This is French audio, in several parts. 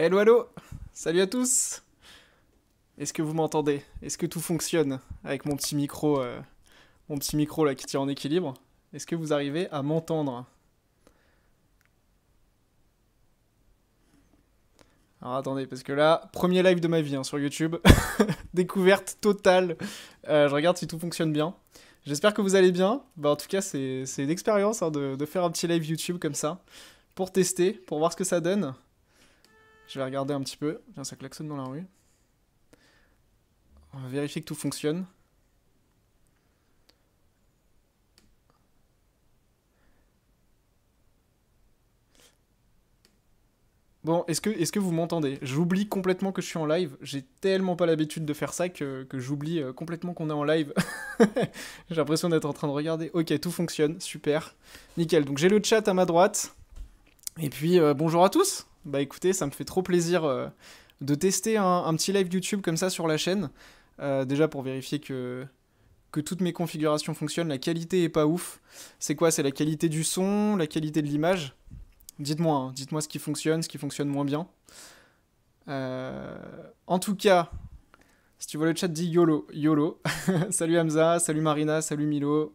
Eh, hello, hello Salut à tous Est-ce que vous m'entendez Est-ce que tout fonctionne avec mon petit micro, euh, mon petit micro là qui tient en équilibre Est-ce que vous arrivez à m'entendre Alors attendez, parce que là, premier live de ma vie hein, sur YouTube, découverte totale. Euh, je regarde si tout fonctionne bien. J'espère que vous allez bien. Bah, en tout cas, c'est une expérience hein, de, faire un petit live YouTube comme ça, pour tester, pour voir ce que ça donne. Je vais regarder un petit peu. Tiens, ça klaxonne dans la rue. On va vérifier que tout fonctionne. Bon, est-ce que, est que vous m'entendez J'oublie complètement que je suis en live. J'ai tellement pas l'habitude de faire ça que, j'oublie euh, complètement qu'on est en live. j'ai l'impression d'être en train de regarder. Ok, tout fonctionne. Super. Nickel. Donc j'ai le chat à ma droite. Et puis, euh, bonjour à tous bah écoutez, ça me fait trop plaisir euh, de tester un, petit live YouTube comme ça sur la chaîne. Euh, déjà pour vérifier que, que toutes mes configurations fonctionnent, la qualité est pas ouf. C'est quoi C'est la qualité du son, la qualité de l'image Dites-moi, hein. dites-moi ce qui fonctionne, ce qui fonctionne moins bien. Euh, en tout cas, si tu vois le chat, dit YOLO. YOLO. salut Hamza, salut Marina, salut Milo,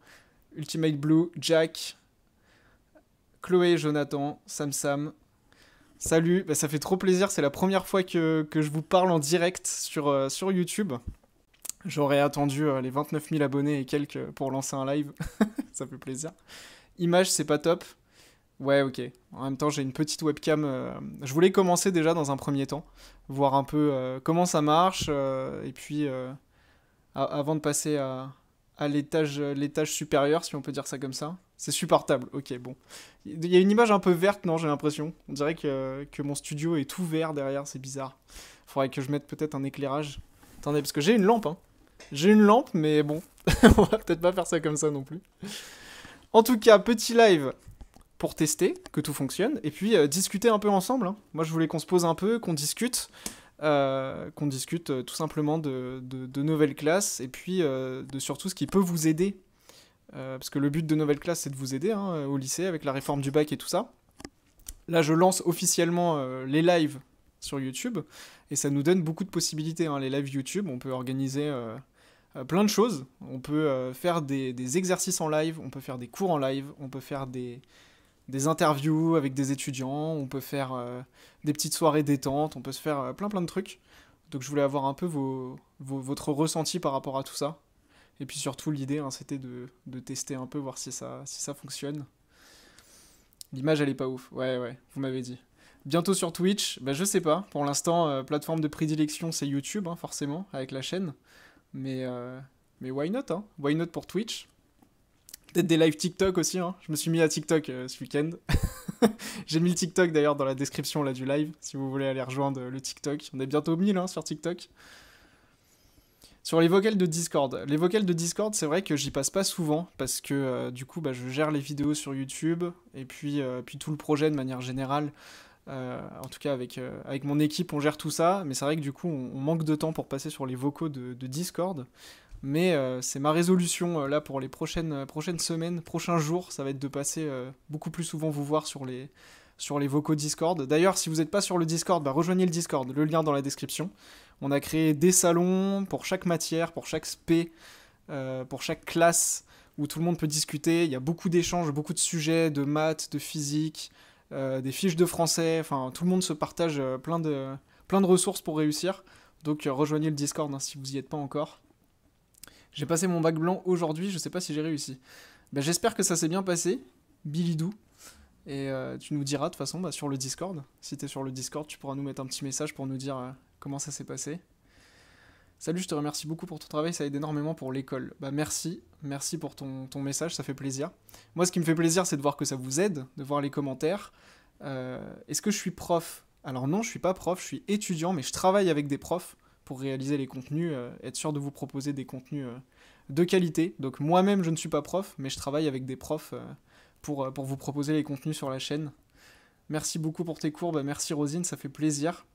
Ultimate Blue, Jack, Chloé, Jonathan, Sam Sam, Salut, bah, ça fait trop plaisir, c'est la première fois que, je vous parle en direct sur, euh, sur YouTube. J'aurais attendu euh, les 29 000 abonnés et quelques pour lancer un live, ça fait plaisir. Image, c'est pas top. Ouais, ok. En même temps, j'ai une petite webcam. Euh, je voulais commencer déjà dans un premier temps, voir un peu comment ça marche, et puis avant de passer à, à euh, l'étage, supérieur, si on peut dire ça comme ça. C'est supportable, ok, bon. Il y a une image un peu verte, non, j'ai l'impression. On dirait que, mon studio est tout vert derrière, c'est bizarre. Faudrait que je mette peut-être un éclairage. Attendez, parce que j'ai une lampe, hein. J'ai une lampe, mais bon, on va peut-être pas faire ça comme ça non plus. En tout cas, petit live pour tester que tout fonctionne, et puis euh, discuter un peu ensemble. Hein. Moi, je voulais qu'on se pose un peu, qu'on discute. Euh, qu'on discute euh, tout simplement de, nouvelles classes et puis euh, de surtout ce qui peut vous aider. parce que le but de nouvelles classes, c'est de vous aider hein, au lycée avec la réforme du bac et tout ça. Là, je lance officiellement les lives sur YouTube et ça nous donne beaucoup de possibilités. Hein, les lives YouTube, on peut organiser plein de choses. On peut faire des, exercices en live, on peut faire des cours en live, on peut faire des, des interviews avec des étudiants, on peut faire euh, des petites soirées détente, on peut se faire euh, plein plein de trucs. Donc je voulais avoir un peu vos, votre ressenti par rapport à tout ça. Et puis surtout l'idée hein, c'était de, tester un peu, voir si ça, si ça fonctionne. L'image elle est pas ouf, ouais ouais, vous m'avez dit. Bientôt sur Twitch, bah, je sais pas, pour l'instant euh, plateforme de prédilection c'est YouTube hein, forcément avec la chaîne. Mais, mais why not hein? Why not pour Twitch Peut-être des lives TikTok aussi. Hein. Je me suis mis à TikTok euh, ce week-end. J'ai mis le TikTok d'ailleurs dans la description là, du live, si vous voulez aller rejoindre euh, le TikTok. On est bientôt 1000 hein, sur TikTok. Sur les vocales de Discord. Les vocaux de Discord, c'est vrai que j'y passe pas souvent parce que euh, du coup, bah, je gère les vidéos sur YouTube et puis, puis tout le projet de manière générale. en tout cas, avec, avec mon équipe, on gère tout ça. Mais c'est vrai que du coup, on, manque de temps pour passer sur les vocaux de Discord. Mais euh, c'est ma résolution euh, là pour les prochaines, euh, prochaines semaines, prochains jours, ça va être de passer beaucoup plus souvent vous voir sur les, sur les vocaux Discord. D'ailleurs, si vous n'êtes pas sur le Discord, bah, rejoignez le Discord, le lien dans la description. On a créé des salons pour chaque matière, pour chaque spé, pour chaque classe, où tout le monde peut discuter. Il y a beaucoup d'échanges, beaucoup de sujets, de maths, de physique, des fiches de français. Enfin, tout le monde se partage plein de plein de ressources pour réussir. Donc rejoignez le Discord hein, si vous n'y êtes pas encore. J'ai passé mon bac blanc aujourd'hui, je sais pas si j'ai réussi. Bah, j'espère que ça s'est bien passé, Bilidou. Et euh, tu nous diras de toute façon bah, sur le Discord. Si tu es sur le Discord, tu pourras nous mettre un petit message pour nous dire euh, comment ça s'est passé. Salut, je te remercie beaucoup pour ton travail, ça aide énormément pour l'école. Bah merci, merci pour ton, message, ça fait plaisir. Moi, ce qui me fait plaisir, c'est de voir que ça vous aide, de voir les commentaires. Euh, est-ce que je suis prof Alors non, je suis pas prof, je suis étudiant, mais je travaille avec des profs pour réaliser les contenus, euh, être sûr de vous proposer des contenus euh, de qualité. Donc moi-même, je ne suis pas prof, mais je travaille avec des profs euh, pour, pour vous proposer les contenus sur la chaîne. Merci beaucoup pour tes cours, bah, merci Rosine, ça fait plaisir.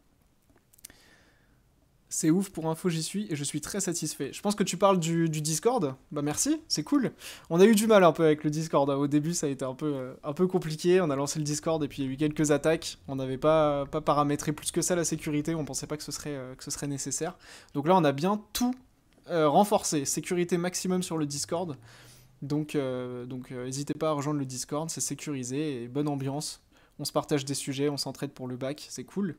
C'est ouf, pour info, j'y suis et je suis très satisfait. Je pense que tu parles du, Discord. Bah merci, c'est cool. On a eu du mal un peu avec le Discord. Hein. Au début, ça a été un peu, euh, un peu compliqué. On a lancé le Discord et puis il y a eu quelques attaques. On n'avait pas, pas paramétré plus que ça la sécurité. On pensait pas que ce serait, euh, que ce serait nécessaire. Donc là, on a bien tout euh, renforcé. Sécurité maximum sur le Discord. Donc, donc n'hésitez pas à rejoindre le Discord. C'est sécurisé et bonne ambiance. On se partage des sujets, on s'entraide pour le bac. C'est cool.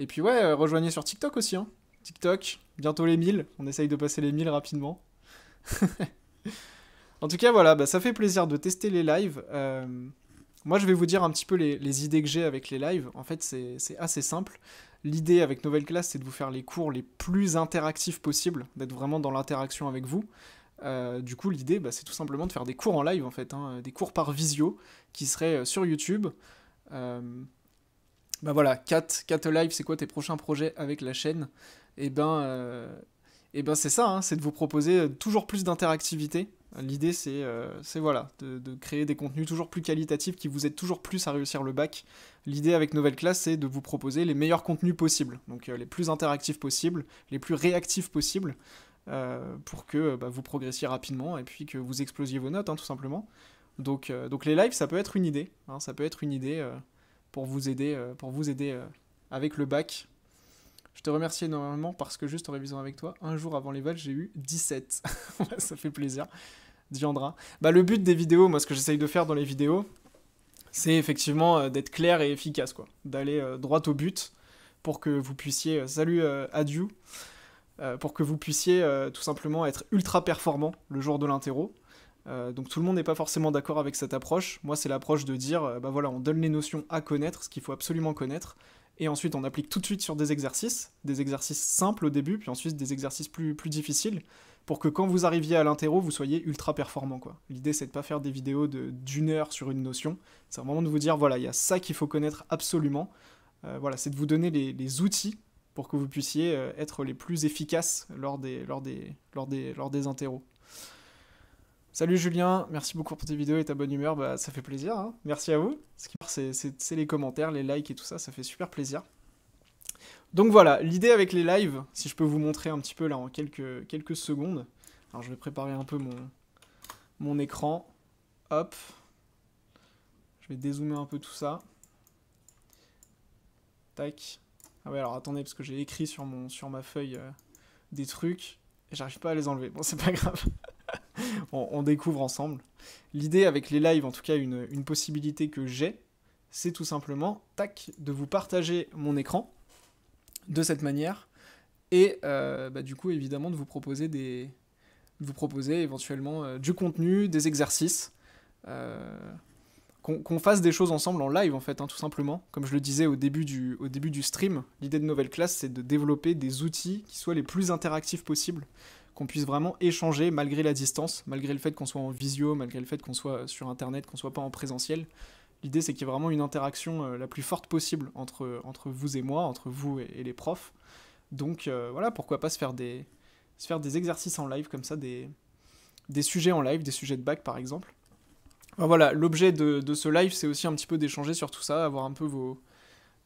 Et puis ouais, rejoignez sur TikTok aussi. Hein. TikTok, bientôt les 1000. On essaye de passer les 1000 rapidement. en tout cas, voilà, bah, ça fait plaisir de tester les lives. Euh, moi, je vais vous dire un petit peu les, idées que j'ai avec les lives. En fait, c'est assez simple. L'idée avec Nouvelle Classe, c'est de vous faire les cours les plus interactifs possibles, d'être vraiment dans l'interaction avec vous. Euh, du coup, l'idée, bah, c'est tout simplement de faire des cours en live, en fait, hein, des cours par visio qui seraient euh, sur YouTube. Euh, bah voilà, 4 c'est quoi tes prochains projets avec la chaîne et eh ben, euh, eh ben c'est ça, hein, c'est de vous proposer euh, toujours plus d'interactivité. L'idée, c'est euh, voilà, de, créer des contenus toujours plus qualitatifs qui vous aident toujours plus à réussir le bac. L'idée avec Nouvelle Classe, c'est de vous proposer les meilleurs contenus possibles, donc les plus interactifs possibles, les plus réactifs possibles, pour que bah, vous progressiez rapidement et puis que vous explosiez vos notes, hein, tout simplement. Donc, les lives, ça peut être une idée. Hein, ça peut être une idée pour vous pour vous aider avec le bac je te remercie énormément parce que juste en révisant avec toi, un jour avant les vals j'ai eu 17. ça fait plaisir. Diandra. Bah, le but des vidéos, moi, ce que j'essaye de faire dans les vidéos, c'est effectivement euh, d'être clair et efficace, quoi. D'aller euh, droit au but pour que vous puissiez. Euh, salut, adieu. pour que vous puissiez tout simplement être ultra performant le jour de l'interro. donc tout le monde n'est pas forcément d'accord avec cette approche. Moi, c'est l'approche de dire, bah voilà, on donne les notions à connaître, ce qu'il faut absolument connaître et ensuite on applique tout de suite sur des exercices, des exercices simples au début, puis ensuite des exercices plus, plus difficiles, pour que quand vous arriviez à l'interro, vous soyez ultra performant. L'idée c'est de ne pas faire des vidéos d'une heure sur une notion, c'est vraiment de vous dire voilà, il y a ça qu'il faut connaître absolument, euh, voilà, c'est de vous donner les, outils pour que vous puissiez euh, être les plus efficaces lors des, lors lors des, lors des, lors des interros. Salut Julien, merci beaucoup pour tes vidéos et ta bonne humeur, bah, ça fait plaisir. Hein. Merci à vous. Ce qui c'est les commentaires, les likes et tout ça, ça fait super plaisir. Donc voilà, l'idée avec les lives, si je peux vous montrer un petit peu là en quelques, quelques secondes. Alors je vais préparer un peu mon, mon écran. Hop. Je vais dézoomer un peu tout ça. Tac. Ah ouais, alors attendez, parce que j'ai écrit sur, mon, sur ma feuille euh, des trucs. Et j'arrive pas à les enlever. Bon, c'est pas grave on, découvre ensemble. L'idée avec les lives, en tout cas une, possibilité que j'ai, c'est tout simplement, tac, de vous partager mon écran de cette manière et euh, bah, du coup évidemment de vous proposer des vous proposer éventuellement euh, du contenu, des exercices, euh, qu'on fasse des choses ensemble en live en fait, hein, tout simplement. Comme je le disais au début du, au début du stream, l'idée de Nouvelle Classe c'est de développer des outils qui soient les plus interactifs possibles qu'on puisse vraiment échanger malgré la distance, malgré le fait qu'on soit en visio, malgré le fait qu'on soit sur Internet, qu'on soit pas en présentiel. L'idée, c'est qu'il y ait vraiment une interaction euh, la plus forte possible entre, entre vous et moi, entre vous et, les profs. Donc euh, voilà, pourquoi pas se faire, des, faire des exercices en live comme ça, des, sujets en live, des sujets de bac par exemple. voilà, l'objet de, ce live, c'est aussi un petit peu d'échanger sur tout ça, avoir un peu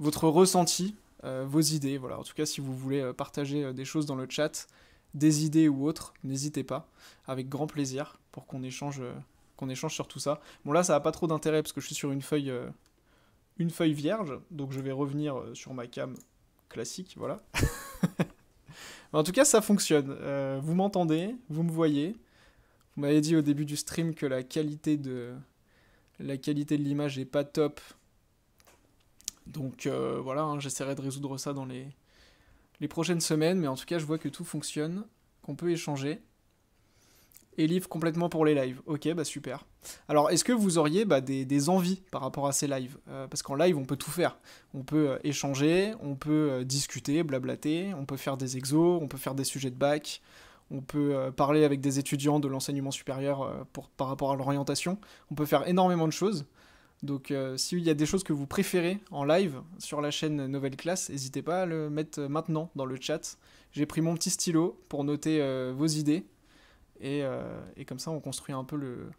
votre ressenti, euh, vos idées. Voilà, en tout cas, si vous voulez partager des choses dans le chat, des idées ou autres, n'hésitez pas, avec grand plaisir, pour qu'on échange, euh, qu'on échange sur tout ça. Bon là, ça n'a pas trop d'intérêt parce que je suis sur une feuille, euh, une feuille vierge, donc je vais revenir euh, sur ma cam classique, voilà. en tout cas, ça fonctionne. vous m'entendez, vous me voyez. Vous m'avez dit au début du stream que la qualité de la qualité de l'image n'est pas top. Donc voilà, hein, j'essaierai de résoudre ça dans les les prochaines semaines, mais en tout cas, je vois que tout fonctionne, qu'on peut échanger. Et livre complètement pour les lives. Ok, bah super. Alors, est-ce que vous auriez bah, des, envies par rapport à ces lives euh, Parce qu'en live, on peut tout faire. On peut euh, échanger, on peut euh, discuter, blablater, on peut faire des exos, on peut faire des sujets de bac, on peut parler avec des étudiants de l'enseignement supérieur pour, par rapport à l'orientation. On peut faire énormément de choses. Donc euh, si s'il y a des choses que vous préférez en live sur la chaîne Nouvelle Classe, n'hésitez pas à le mettre euh, maintenant dans le chat. J'ai pris mon petit stylo pour noter euh, vos idées. Et, comme ça, on construit un peu, le,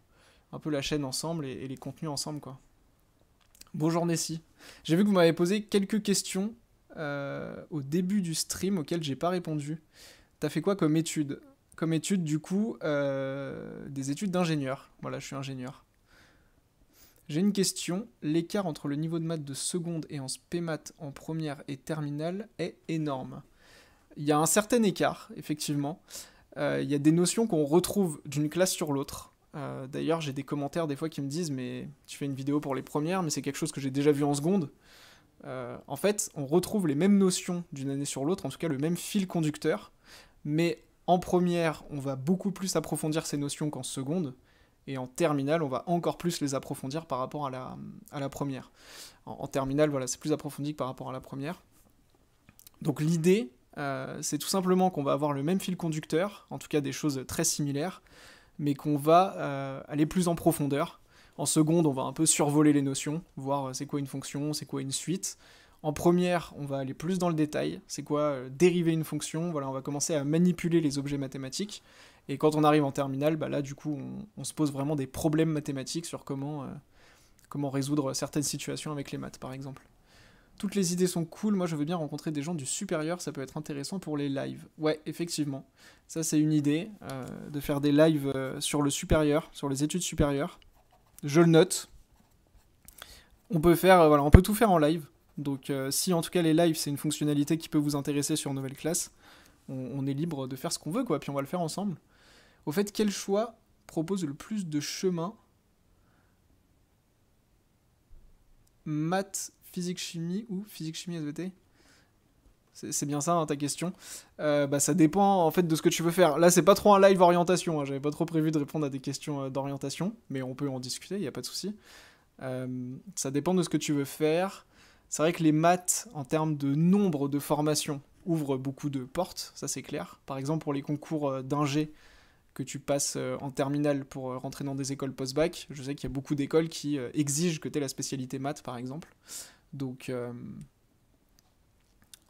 un peu la chaîne ensemble et, les contenus ensemble. Quoi. Bonjour Nessie. J'ai vu que vous m'avez posé quelques questions au début du stream auxquelles j'ai pas répondu. T'as fait quoi comme étude Comme étude, du coup, des études d'ingénieur. Voilà, je suis ingénieur. J'ai une question. L'écart entre le niveau de maths de seconde et en spé en première et terminale est énorme. Il y a un certain écart, effectivement. Euh, il y a des notions qu'on retrouve d'une classe sur l'autre. Euh, d'ailleurs, j'ai des commentaires des fois qui me disent Mais tu fais une vidéo pour les premières, mais c'est quelque chose que j'ai déjà vu en seconde. Euh, en fait, on retrouve les mêmes notions d'une année sur l'autre, en tout cas le même fil conducteur, mais en première, on va beaucoup plus approfondir ces notions qu'en seconde et en terminale, on va encore plus les approfondir par rapport à la, première. En, terminale, voilà, c'est plus approfondi que par rapport à la première. Donc l'idée, euh, c'est tout simplement qu'on va avoir le même fil conducteur, en tout cas des choses très similaires, mais qu'on va euh, aller plus en profondeur. En seconde, on va un peu survoler les notions, voir euh, c'est quoi une fonction, c'est quoi une suite. En première, on va aller plus dans le détail, c'est quoi dériver une fonction, voilà, on va commencer à manipuler les objets mathématiques. Et quand on arrive en terminale, bah là, du coup, on, se pose vraiment des problèmes mathématiques sur comment, euh, comment résoudre certaines situations avec les maths, par exemple. Toutes les idées sont cool, moi je veux bien rencontrer des gens du supérieur, ça peut être intéressant pour les lives. Ouais, effectivement, ça c'est une idée, euh, de faire des lives euh, sur le supérieur, sur les études supérieures. Je le note. On peut faire, voilà, on peut tout faire en live. Donc si en tout cas les lives c'est une fonctionnalité qui peut vous intéresser sur Nouvelle Classe, on, on est libre de faire ce qu'on veut, quoi, puis on va le faire ensemble. Au fait, quel choix propose le plus de chemin Maths, physique, chimie ou physique, chimie, SVT c'est bien ça hein, ta question. Euh, bah, ça dépend en fait de ce que tu veux faire. Là, c'est pas trop un live orientation. Hein. J'avais pas trop prévu de répondre à des questions euh, d'orientation, mais on peut en discuter, il n'y a pas de souci. Euh, ça dépend de ce que tu veux faire. C'est vrai que les maths, en termes de nombre de formations, ouvrent beaucoup de portes, ça c'est clair. Par exemple, pour les concours d'ingé, que tu passes euh, en terminale pour euh, rentrer dans des écoles post-bac. Je sais qu'il y a beaucoup d'écoles qui euh, exigent que tu aies la spécialité maths, par exemple. Donc,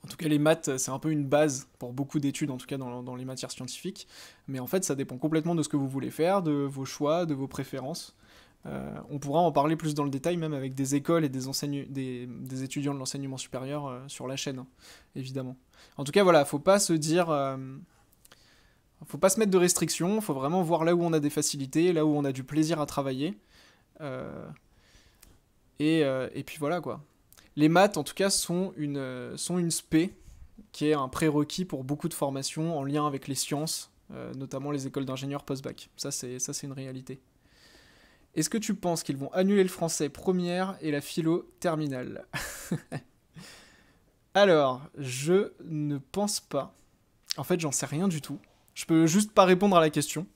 en tout cas, les maths, c'est un peu une base pour beaucoup d'études, en tout cas dans, les matières scientifiques. Mais en fait, ça dépend complètement de ce que vous voulez faire, de vos choix, de vos préférences. on pourra en parler plus dans le détail, même avec des écoles et des, des, étudiants de l'enseignement supérieur sur la chaîne, hein, évidemment. En tout cas, voilà, faut pas se dire faut pas se mettre de restrictions, faut vraiment voir là où on a des facilités, là où on a du plaisir à travailler. Euh, euh, et, puis voilà quoi. Les maths en tout cas sont une, euh, sont spé qui est un prérequis pour beaucoup de formations en lien avec les sciences, notamment les écoles d'ingénieurs post-bac. Ça c'est, ça c'est une réalité. Est-ce que tu penses qu'ils vont annuler le français première et la philo terminale Alors, je ne pense pas. En fait, j'en sais rien du tout. Je peux juste pas répondre à la question.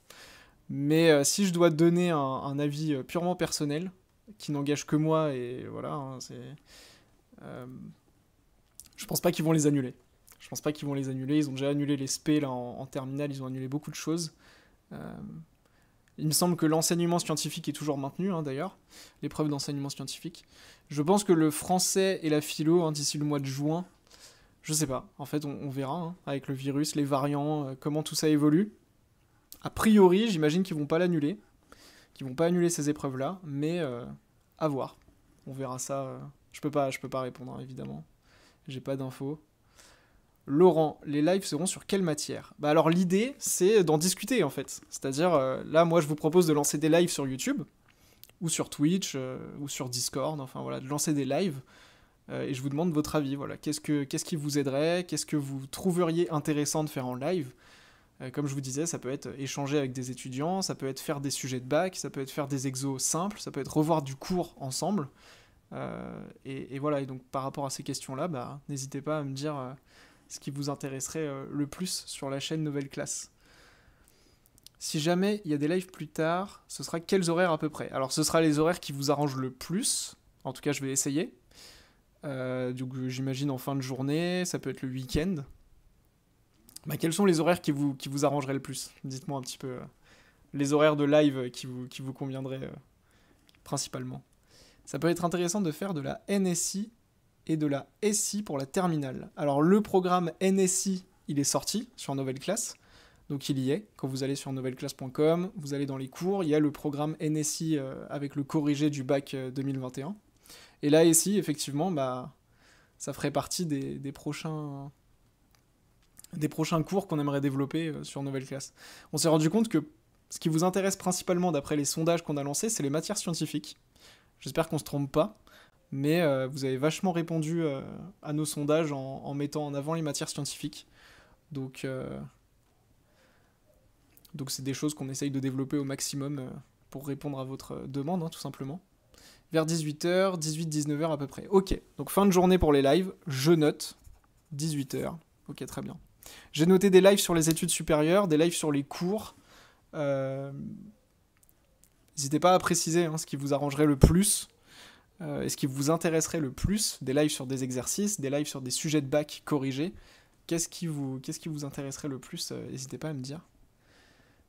Mais euh, si je dois donner un, avis euh, purement personnel, qui n'engage que moi, et voilà, hein, c'est. Euh, je pense pas qu'ils vont les annuler. Je pense pas qu'ils vont les annuler. Ils ont déjà annulé les SP en, terminale, ils ont annulé beaucoup de choses. il me semble que l'enseignement scientifique est toujours maintenu, hein, d'ailleurs, l'épreuve d'enseignement scientifique. Je pense que le français et la philo, hein, d'ici le mois de juin, je sais pas. En fait, on, verra hein, avec le virus, les variants, euh, comment tout ça évolue. A priori, j'imagine qu'ils vont pas l'annuler, qu'ils vont pas annuler ces épreuves-là, mais euh, à voir. On verra ça. Euh. Je peux pas, je peux pas répondre hein, évidemment. J'ai pas d'infos. Laurent, les lives seront sur quelle matière Bah alors l'idée, c'est d'en discuter en fait. C'est-à-dire là, moi, je vous propose de lancer des lives sur YouTube ou sur Twitch ou sur Discord. Enfin voilà, de lancer des lives euh, et je vous demande votre avis. Voilà, qu'est-ce qui vous aiderait, qu'est-ce que vous trouveriez intéressant de faire en live. Euh, comme je vous disais, ça peut être échanger avec des étudiants, ça peut être faire des sujets de bac, ça peut être faire des exos simples, ça peut être revoir du cours ensemble. Euh, et, voilà, et donc par rapport à ces questions-là, bah, n'hésitez pas à me dire ce qui vous intéresserait le plus sur la chaîne Nouvelle Classe. Si jamais il y a des lives plus tard, ce sera quels horaires à peu près Alors ce sera les horaires qui vous arrangent le plus, en tout cas je vais essayer. Euh, donc euh, j'imagine en fin de journée, ça peut être le week-end. Bah, quels sont les horaires qui vous, qui vous arrangeraient le plus Dites-moi un petit peu euh, les horaires de live qui vous, qui vous conviendraient principalement. Ça peut être intéressant de faire de la NSI et de la SI pour la terminale. Alors le programme NSI, il est sorti sur Nouvelle Classe. Donc il y est. Quand vous allez sur nouvelleclasse.com, vous allez dans les cours, il y a le programme NSI avec le corrigé du bac 2021. Et là, ici, effectivement, bah, ça ferait partie des, prochains des prochains cours qu'on aimerait développer euh, sur Nouvelle Classe. On s'est rendu compte que ce qui vous intéresse principalement d'après les sondages qu'on a lancés, c'est les matières scientifiques. J'espère qu'on ne se trompe pas, mais euh, vous avez vachement répondu euh, à nos sondages en, mettant en avant les matières scientifiques. Donc donc c'est des choses qu'on essaye de développer au maximum pour répondre à votre demande, hein, tout simplement vers 18h, 18-19h à peu près. Ok, donc fin de journée pour les lives, je note 18h. Ok, très bien. J'ai noté des lives sur les études supérieures, des lives sur les cours. Euh, n'hésitez pas à préciser hein, ce qui vous arrangerait le plus euh, et ce qui vous intéresserait le plus. Des lives sur des exercices, des lives sur des sujets de bac corrigés. Qu'est-ce qui, vous... qui vous intéresserait le plus euh, N'hésitez pas à me dire.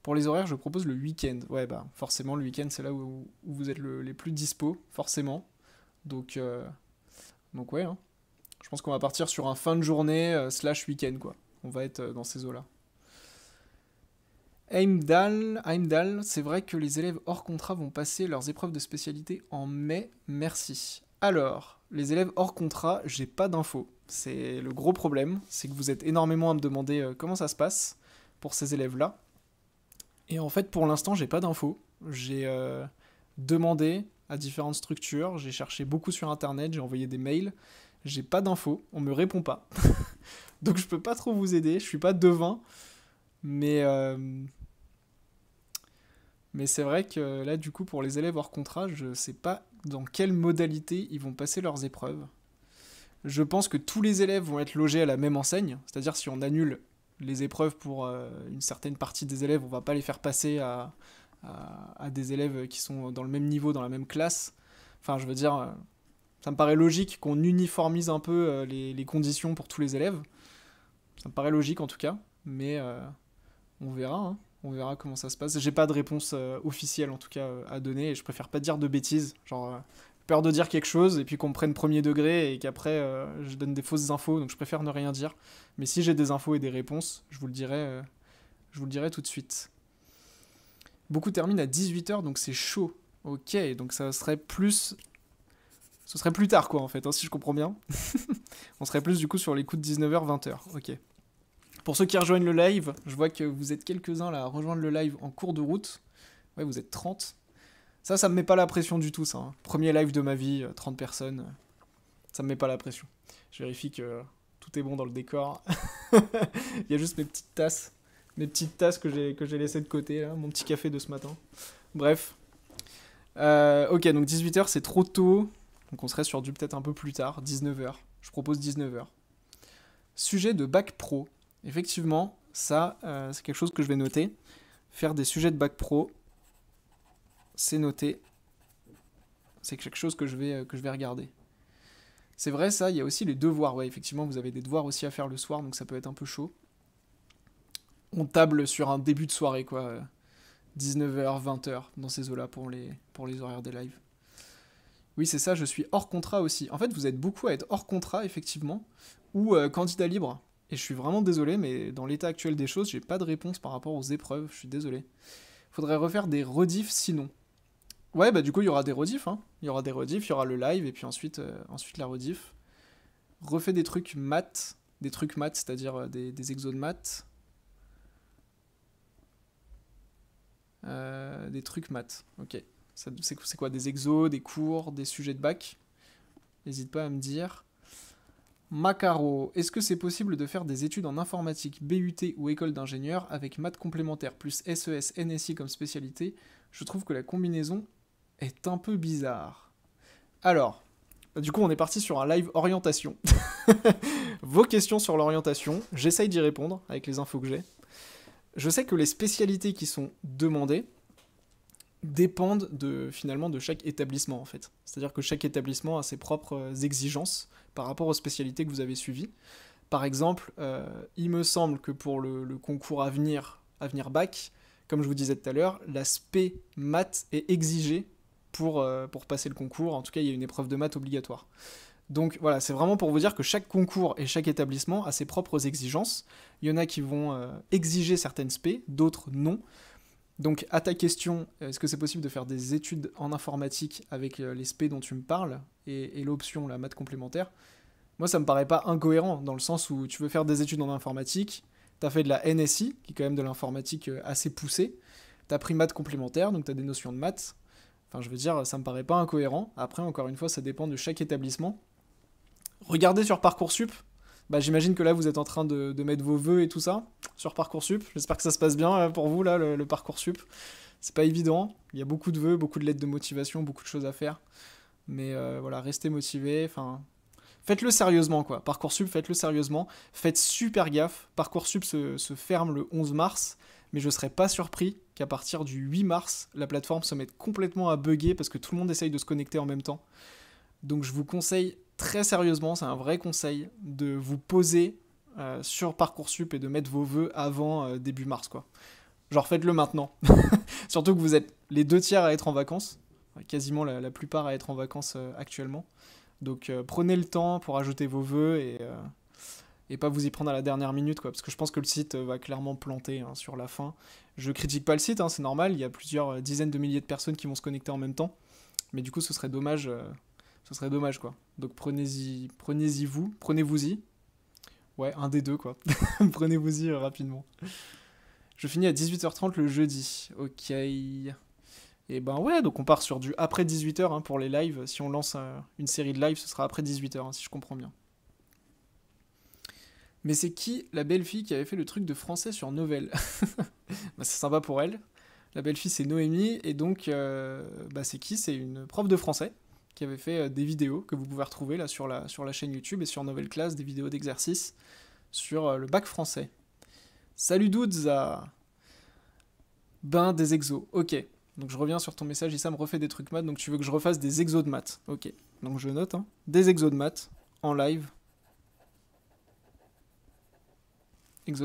Pour les horaires, je propose le week-end. Ouais, bah forcément, le week-end, c'est là où, vous êtes les plus dispo, forcément. Donc, euh, donc ouais, hein. je pense qu'on va partir sur un fin de journée euh, slash week-end, quoi. On va être euh, dans ces eaux-là. Heimdall, Heimdall c'est vrai que les élèves hors contrat vont passer leurs épreuves de spécialité en mai, merci. Alors, les élèves hors contrat, j'ai pas d'infos. C'est le gros problème, c'est que vous êtes énormément à me demander comment ça se passe pour ces élèves-là. Et en fait, pour l'instant, j'ai pas d'infos. J'ai euh, demandé à différentes structures, j'ai cherché beaucoup sur internet, j'ai envoyé des mails, j'ai pas d'infos, on me répond pas. Donc je peux pas trop vous aider, je suis pas devin, mais euh, mais c'est vrai que là du coup pour les élèves hors contrat, je sais pas dans quelle modalité ils vont passer leurs épreuves. Je pense que tous les élèves vont être logés à la même enseigne, c'est-à-dire si on annule les épreuves pour euh, une certaine partie des élèves, on va pas les faire passer à, des élèves qui sont dans le même niveau, dans la même classe. Enfin, je veux dire, euh, ça me paraît logique qu'on uniformise un peu euh, les, conditions pour tous les élèves. Ça me paraît logique en tout cas, mais on verra. Hein. On verra comment ça se passe. J'ai pas de réponse officielle en tout cas à donner et je préfère pas dire de bêtises. Genre, peur de dire quelque chose et puis qu'on me prenne premier degré et qu'après euh, je donne des fausses infos, donc je préfère ne rien dire. Mais si j'ai des infos et des réponses, je vous le dirai, euh, je vous le dirai tout de suite. Beaucoup terminent à 18h, donc c'est chaud. Ok, donc ça serait plus... Ce serait plus tard, quoi, en fait, hein, si je comprends bien. On serait plus, du coup, sur les coups de 19h, 20h. Ok. Pour ceux qui rejoignent le live, je vois que vous êtes quelques-uns à rejoindre le live en cours de route. Ouais, vous êtes 30. Ça, ça me met pas la pression du tout, ça. Hein. Premier live de ma vie, 30 euh, personnes. Euh, ça me met pas la pression. Je vérifie que euh, tout est bon dans le décor. Il y a juste mes petites tasses. Mes petites tasses que j'ai, laissées de côté, mon petit café de ce matin. Bref. ok, donc 18h, c'est trop tôt. Donc on serait sur du peut-être un peu plus tard, 19h. Je propose 19h. Sujet de bac pro. Effectivement, ça, c'est quelque chose que je vais noter. Faire des sujets de bac pro, c'est noté. C'est quelque chose que je vais, euh, que je vais regarder. C'est vrai, ça, il y a aussi les devoirs. Ouais, effectivement, vous avez des devoirs aussi à faire le soir, donc ça peut être un peu chaud. On table sur un début de soirée, quoi. 19h, euh, 20h, dans ces eaux-là pour les, pour les horaires des lives. Oui, c'est ça, je suis hors contrat aussi. En fait, vous êtes beaucoup à être hors contrat, effectivement, ou euh, candidat libre. Et je suis vraiment désolé, mais dans l'état actuel des choses, j'ai pas de réponse par rapport aux épreuves, je suis désolé. Faudrait refaire des redifs sinon. Ouais, bah du coup, il y aura des rediffs. Hein. Il y aura des rediffs, il y aura le live, et puis ensuite, euh, ensuite la rediff. refait des trucs maths, des trucs maths, c'est-à-dire euh, des, exos de maths. Euh, des trucs maths, ok. C'est quoi Des exos, des cours, des sujets de bac N'hésite pas à me dire. Macaro, est-ce que c'est possible de faire des études en informatique, BUT ou école d'ingénieur avec maths complémentaires plus SES, NSI comme spécialité Je trouve que la combinaison est un peu bizarre. Alors, du coup, on est parti sur un live orientation. Vos questions sur l'orientation, j'essaye d'y répondre avec les infos que j'ai. Je sais que les spécialités qui sont demandées dépendent de, finalement de chaque établissement en fait. C'est-à-dire que chaque établissement a ses propres euh, exigences par rapport aux spécialités que vous avez suivies. Par exemple, euh, il me semble que pour le, concours à venir, à venir bac, comme je vous disais tout à l'heure, l'aspect maths est exigé euh, pour, passer le concours. En tout cas, il y a une épreuve de maths obligatoire. Donc voilà, c'est vraiment pour vous dire que chaque concours et chaque établissement a ses propres exigences. Il y en a qui vont euh, exiger certaines SP, d'autres non. Donc à ta question, euh, est-ce que c'est possible de faire des études en informatique avec les SP dont tu me parles et, l'option la maths complémentaire Moi ça me paraît pas incohérent dans le sens où tu veux faire des études en informatique, tu as fait de la NSI qui est quand même de l'informatique assez poussée, tu as pris maths complémentaire donc tu as des notions de maths. Enfin, je veux dire, ça me paraît pas incohérent. Après, encore une fois, ça dépend de chaque établissement. Regardez sur Parcoursup. Bah, j'imagine que là, vous êtes en train de, mettre vos vœux et tout ça sur Parcoursup. J'espère que ça se passe bien euh, pour vous, là, le, Parcoursup. C'est pas évident. Il y a beaucoup de vœux, beaucoup de lettres de motivation, beaucoup de choses à faire. Mais euh, voilà, restez motivés. Enfin, faites-le sérieusement, quoi. Parcoursup, faites-le sérieusement. Faites super gaffe. Parcoursup se ferme le 11 mars mais je ne serais pas surpris qu'à partir du 8 mars, la plateforme se mette complètement à bugger parce que tout le monde essaye de se connecter en même temps. Donc je vous conseille très sérieusement, c'est un vrai conseil, de vous poser euh, sur Parcoursup et de mettre vos vœux avant euh, début mars, quoi. Genre faites-le maintenant. Surtout que vous êtes les deux tiers à être en vacances, quasiment la, plupart à être en vacances euh, actuellement. Donc prenez le temps pour ajouter vos vœux et et pas vous y prendre à la dernière minute, quoi, parce que je pense que le site euh, va clairement planter hein, sur la fin. Je critique pas le site, hein, c'est normal, il y a plusieurs euh, dizaines de milliers de personnes qui vont se connecter en même temps, mais du coup ce serait dommage, euh, ce serait dommage quoi. Donc prenez-y, prenez-y vous, prenez-vous-y. Ouais, un des deux quoi. prenez-vous-y rapidement. Je finis à 18h30 le jeudi. Ok. Et eh ben ouais, donc on part sur du après 18h hein, pour les lives. Si on lance une série de lives, ce sera après 18h, si je comprends bien. Mais c'est qui la belle fille qui avait fait le truc de français sur Novel bah, C'est sympa pour elle. La belle fille, c'est Noémie. Et donc, euh, bah, c'est qui C'est une prof de français qui avait fait euh, des vidéos que vous pouvez retrouver là sur la, sur la chaîne YouTube et sur Novel Class, des vidéos d'exercice sur euh, le bac français. Salut Dudes à... Ben, des exos. Ok. Donc je reviens sur ton message, ça me refait des trucs maths, donc tu veux que je refasse des exos de maths. Ok. Donc je note, hein. Des exos de maths en live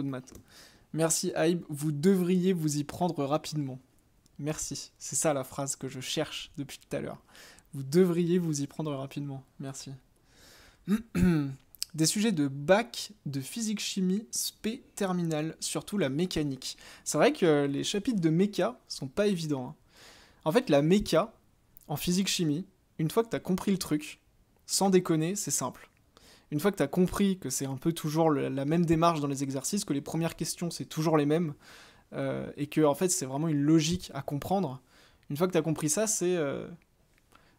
maths. Merci Aïb, vous devriez vous y prendre rapidement. Merci. C'est ça la phrase que je cherche depuis tout à l'heure. Vous devriez vous y prendre rapidement. Merci. Des sujets de bac, de physique-chimie, spé terminale, surtout la mécanique. C'est vrai que les chapitres de méca sont pas évidents. Hein. En fait, la méca, en physique-chimie, une fois que t'as compris le truc, sans déconner, c'est simple une fois que tu as compris que c'est un peu toujours la même démarche dans les exercices, que les premières questions c'est toujours les mêmes, euh, et que en fait c'est vraiment une logique à comprendre, une fois que tu as compris ça, c'est. Euh,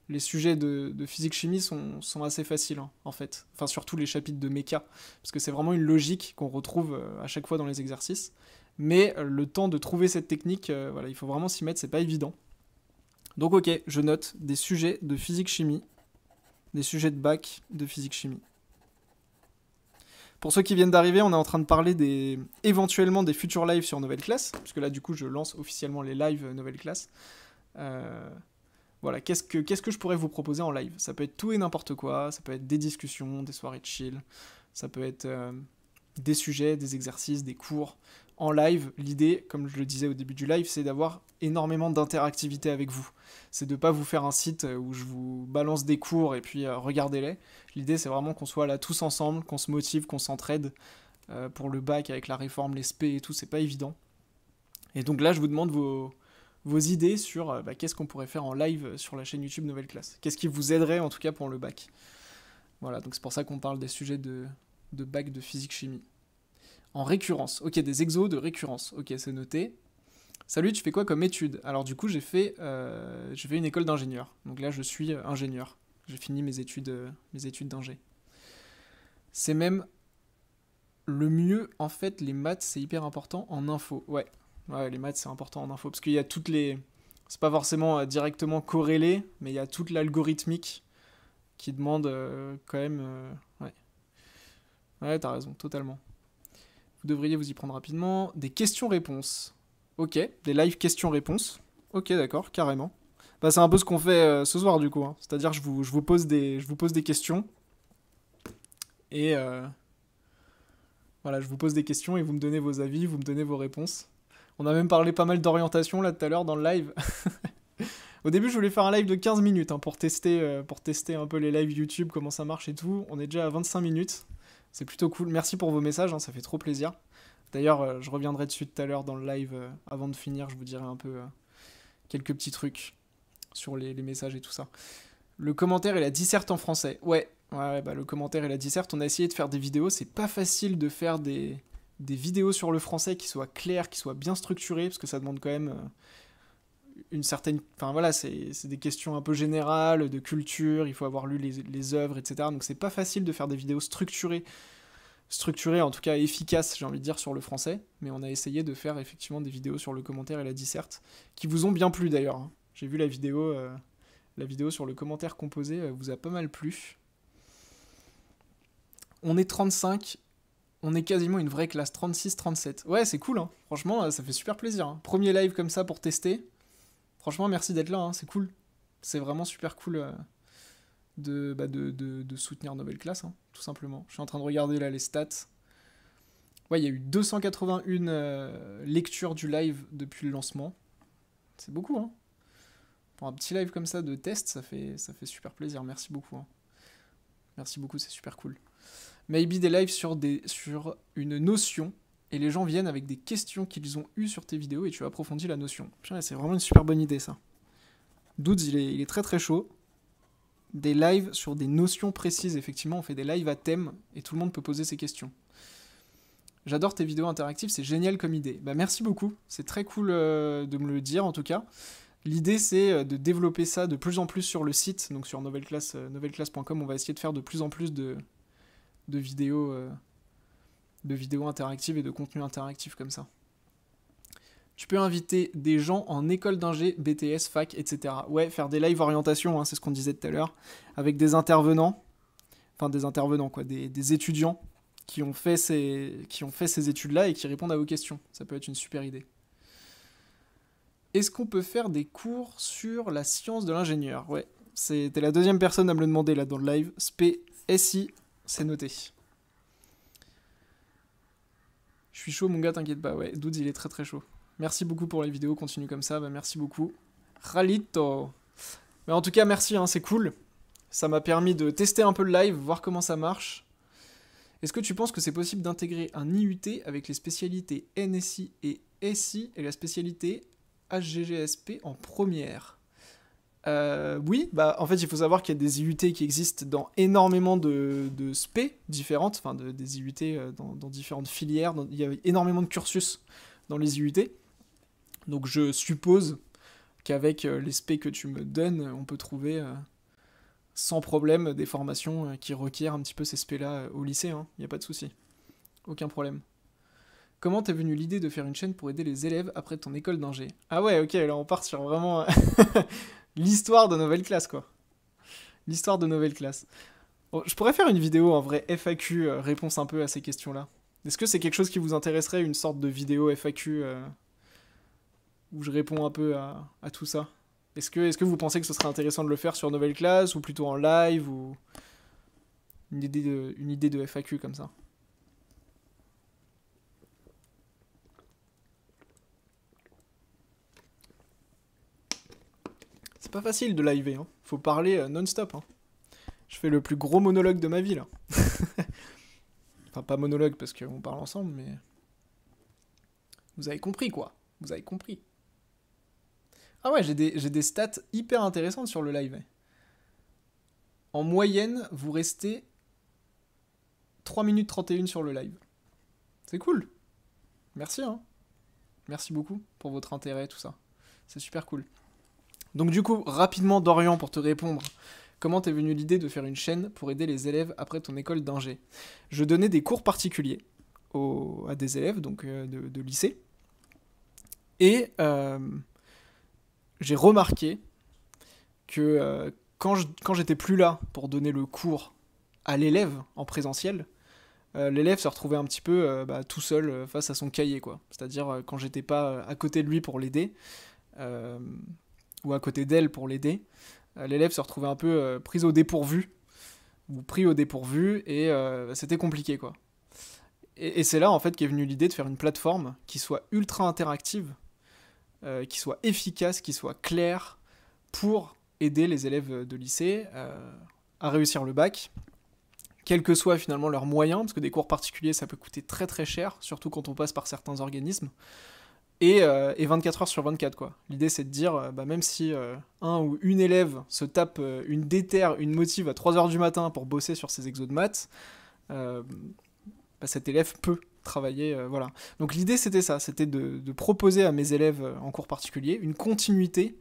les sujets de, physique-chimie sont, assez faciles, hein, en fait. Enfin, surtout les chapitres de méca, parce que c'est vraiment une logique qu'on retrouve euh, à chaque fois dans les exercices. Mais le temps de trouver cette technique, voilà, il faut vraiment s'y mettre, c'est pas évident. Donc ok, je note des sujets de physique-chimie, des sujets de bac de physique-chimie. Pour ceux qui viennent d'arriver, on est en train de parler des, éventuellement des futurs lives sur Nouvelle Classe, puisque là, du coup, je lance officiellement les lives euh, Nouvelle Classe. Euh, voilà, qu'est-ce que, que je pourrais vous proposer en live Ça peut être tout et n'importe quoi, ça peut être des discussions, des soirées de chill, ça peut être euh, des sujets, des exercices, des cours, en live, l'idée, comme je le disais au début du live, c'est d'avoir énormément d'interactivité avec vous. C'est de ne pas vous faire un site euh, où je vous balance des cours et puis euh, regardez-les. L'idée, c'est vraiment qu'on soit là tous ensemble, qu'on se motive, qu'on s'entraide. Euh, pour le bac avec la réforme, les SP et tout, c'est pas évident. Et donc là, je vous demande vos, idées sur bah, qu'est-ce qu'on pourrait faire en live sur la chaîne YouTube Nouvelle Classe. Qu'est-ce qui vous aiderait en tout cas pour le bac. Voilà, donc c'est pour ça qu'on parle des sujets de bac de physique-chimie en récurrence. Ok, des exos de récurrence. Ok, c'est noté. Salut, tu fais quoi comme études Alors du coup, j'ai fait, euh, une école d'ingénieur. Donc là, je suis euh, ingénieur. J'ai fini mes études, euh, études d'ingé. C'est même le mieux, en fait, les maths, c'est hyper important en info. Ouais, les maths, c'est important en info. Parce qu'il y a toutes les... C'est pas forcément directement corrélé, mais il y a toute l'algorithmique qui demande quand même... Ouais, ouais t'as raison, totalement devriez vous y prendre rapidement. Des questions-réponses. Ok, des live questions-réponses. Ok, d'accord, carrément. Bah, c'est un peu ce qu'on fait euh, ce soir, du coup. Hein. C'est-à-dire, je vous, je, vous pose des, je vous pose des questions. Et. Euh, voilà, je vous pose des questions et vous me donnez vos avis, vous me donnez vos réponses. On a même parlé pas mal d'orientation là tout à l'heure dans le live. Au début, je voulais faire un live de 15 minutes hein, pour, tester, euh, pour tester un peu les lives YouTube, comment ça marche et tout. On est déjà à 25 minutes c'est plutôt cool. Merci pour vos messages, hein, ça fait trop plaisir. D'ailleurs, euh, je reviendrai dessus tout à l'heure dans le live. Euh, avant de finir, je vous dirai un peu euh, quelques petits trucs sur les, messages et tout ça. Le commentaire et la disserte en français. Ouais, ouais, bah, le commentaire et la disserte, on a essayé de faire des vidéos. C'est pas facile de faire des, des, vidéos sur le français qui soient claires, qui soient bien structurées, parce que ça demande quand même une certaine. Enfin voilà, c'est des questions un peu générales, de culture, il faut avoir lu les, les œuvres, etc. Donc c'est pas facile de faire des vidéos structurées, structurées, en tout cas efficaces, j'ai envie de dire, sur le français. Mais on a essayé de faire effectivement des vidéos sur le commentaire et la disserte, qui vous ont bien plu d'ailleurs. Hein. J'ai vu la vidéo, euh, la vidéo sur le commentaire composé, euh, vous a pas mal plu. On est 35, on est quasiment une vraie classe 36-37. Ouais, c'est cool, hein. franchement, euh, ça fait super plaisir. Hein. Premier live comme ça pour tester. Franchement, merci d'être là, hein, c'est cool. C'est vraiment super cool euh, bah, de, soutenir Nobel Class, hein, tout simplement. Je suis en train de regarder là les stats. Ouais, il y a eu 281 euh, lectures du live depuis le lancement. C'est beaucoup, hein Pour un petit live comme ça de test, ça fait, ça fait super plaisir. Merci beaucoup. Hein. Merci beaucoup, c'est super cool. Maybe des lives sur, des, sur une notion et les gens viennent avec des questions qu'ils ont eues sur tes vidéos et tu approfondis la notion. c'est vraiment une super bonne idée ça. Dudes, il est, très très chaud. Des lives sur des notions précises, effectivement, on fait des lives à thème et tout le monde peut poser ses questions. J'adore tes vidéos interactives, c'est génial comme idée. Bah merci beaucoup, c'est très cool euh, de me le dire en tout cas. L'idée c'est euh, de développer ça de plus en plus sur le site, donc sur novelleclasse.com, euh, on va essayer de faire de plus en plus de, vidéos de vidéos interactives et de contenu interactif comme ça. Tu peux inviter des gens en école d'ingé, BTS, fac, etc. Ouais, faire des live orientation, hein, c'est ce qu'on disait tout à l'heure, avec des intervenants, enfin des intervenants quoi, des, étudiants qui ont fait ces, qui ont fait ces études-là et qui répondent à vos questions. Ça peut être une super idée. Est-ce qu'on peut faire des cours sur la science de l'ingénieur Ouais, c'était la deuxième personne à me le demander là dans le live. SI, c'est noté. Je suis chaud, mon gars, t'inquiète pas. Ouais, Dudes, il est très très chaud. Merci beaucoup pour les vidéos, continue comme ça. Bah, merci beaucoup. Ralito. Mais bah, en tout cas, merci, hein, c'est cool. Ça m'a permis de tester un peu le live, voir comment ça marche. Est-ce que tu penses que c'est possible d'intégrer un IUT avec les spécialités NSI et SI et la spécialité HGGSP en première euh, oui, bah, en fait, il faut savoir qu'il y a des IUT qui existent dans énormément de, de SP différentes, enfin des IUT euh, dans, différentes filières. il y a énormément de cursus dans les IUT. Donc je suppose qu'avec euh, les SP que tu me donnes, on peut trouver sans problème des formations qui requièrent un petit peu ces SP-là au lycée. Hein. Il n'y a pas de souci. Aucun problème. Comment t'es venue l'idée de faire une chaîne pour aider les élèves après ton école d'Angers Ah ouais, ok, là on part sur vraiment l'histoire de nouvelle classe, quoi. L'histoire de nouvelle classe. Oh, je pourrais faire une vidéo en vrai FAQ, euh, réponse un peu à ces questions-là. Est-ce que c'est quelque chose qui vous intéresserait, une sorte de vidéo FAQ euh, où je réponds un peu à, tout ça Est-ce que, est que vous pensez que ce serait intéressant de le faire sur nouvelle classe ou plutôt en live ou une idée une idée de FAQ comme ça C'est pas facile de live, hein. Faut parler euh, non-stop, hein. Je fais le plus gros monologue de ma vie, là. enfin, pas monologue, parce qu'on parle ensemble, mais... Vous avez compris, quoi. Vous avez compris. Ah ouais, j'ai des, des, stats hyper intéressantes sur le live. En moyenne, vous restez 3 minutes 31 sur le live. C'est cool. Merci, hein. Merci beaucoup pour votre intérêt, tout ça. C'est super cool. Donc du coup, rapidement Dorian pour te répondre. Comment t'es venue l'idée de faire une chaîne pour aider les élèves après ton école d'ingé Je donnais des cours particuliers à des élèves donc euh, de, lycée. Et euh, j'ai remarqué que euh, quand, j'étais plus là pour donner le cours à l'élève en présentiel, l'élève se retrouvait un petit peu bah, tout seul face à son cahier. quoi. C'est-à-dire quand j'étais pas à côté de lui pour l'aider ou à côté d'elle pour l'aider, euh, l'élève se retrouvait un peu euh, prise au dépourvu, ou pris au dépourvu, et euh, c'était compliqué quoi. Et, et c'est là en fait qu'est venue l'idée de faire une plateforme qui soit ultra interactive, qui soit efficace, qui soit claire, pour aider les élèves de lycée à réussir le bac, quels que soient finalement leurs moyens, parce que des cours particuliers, ça peut coûter très très cher, surtout quand on passe par certains organismes et, 24 euh, heures sur 24 quoi. L'idée c'est de dire, euh, bah, même si euh, un ou une élève se tape une déterre, une motive à 3 heures du matin pour bosser sur ses exos de maths, bah, cet élève peut travailler, voilà. Donc l'idée c'était ça, c'était de, proposer à mes élèves en cours particulier une continuité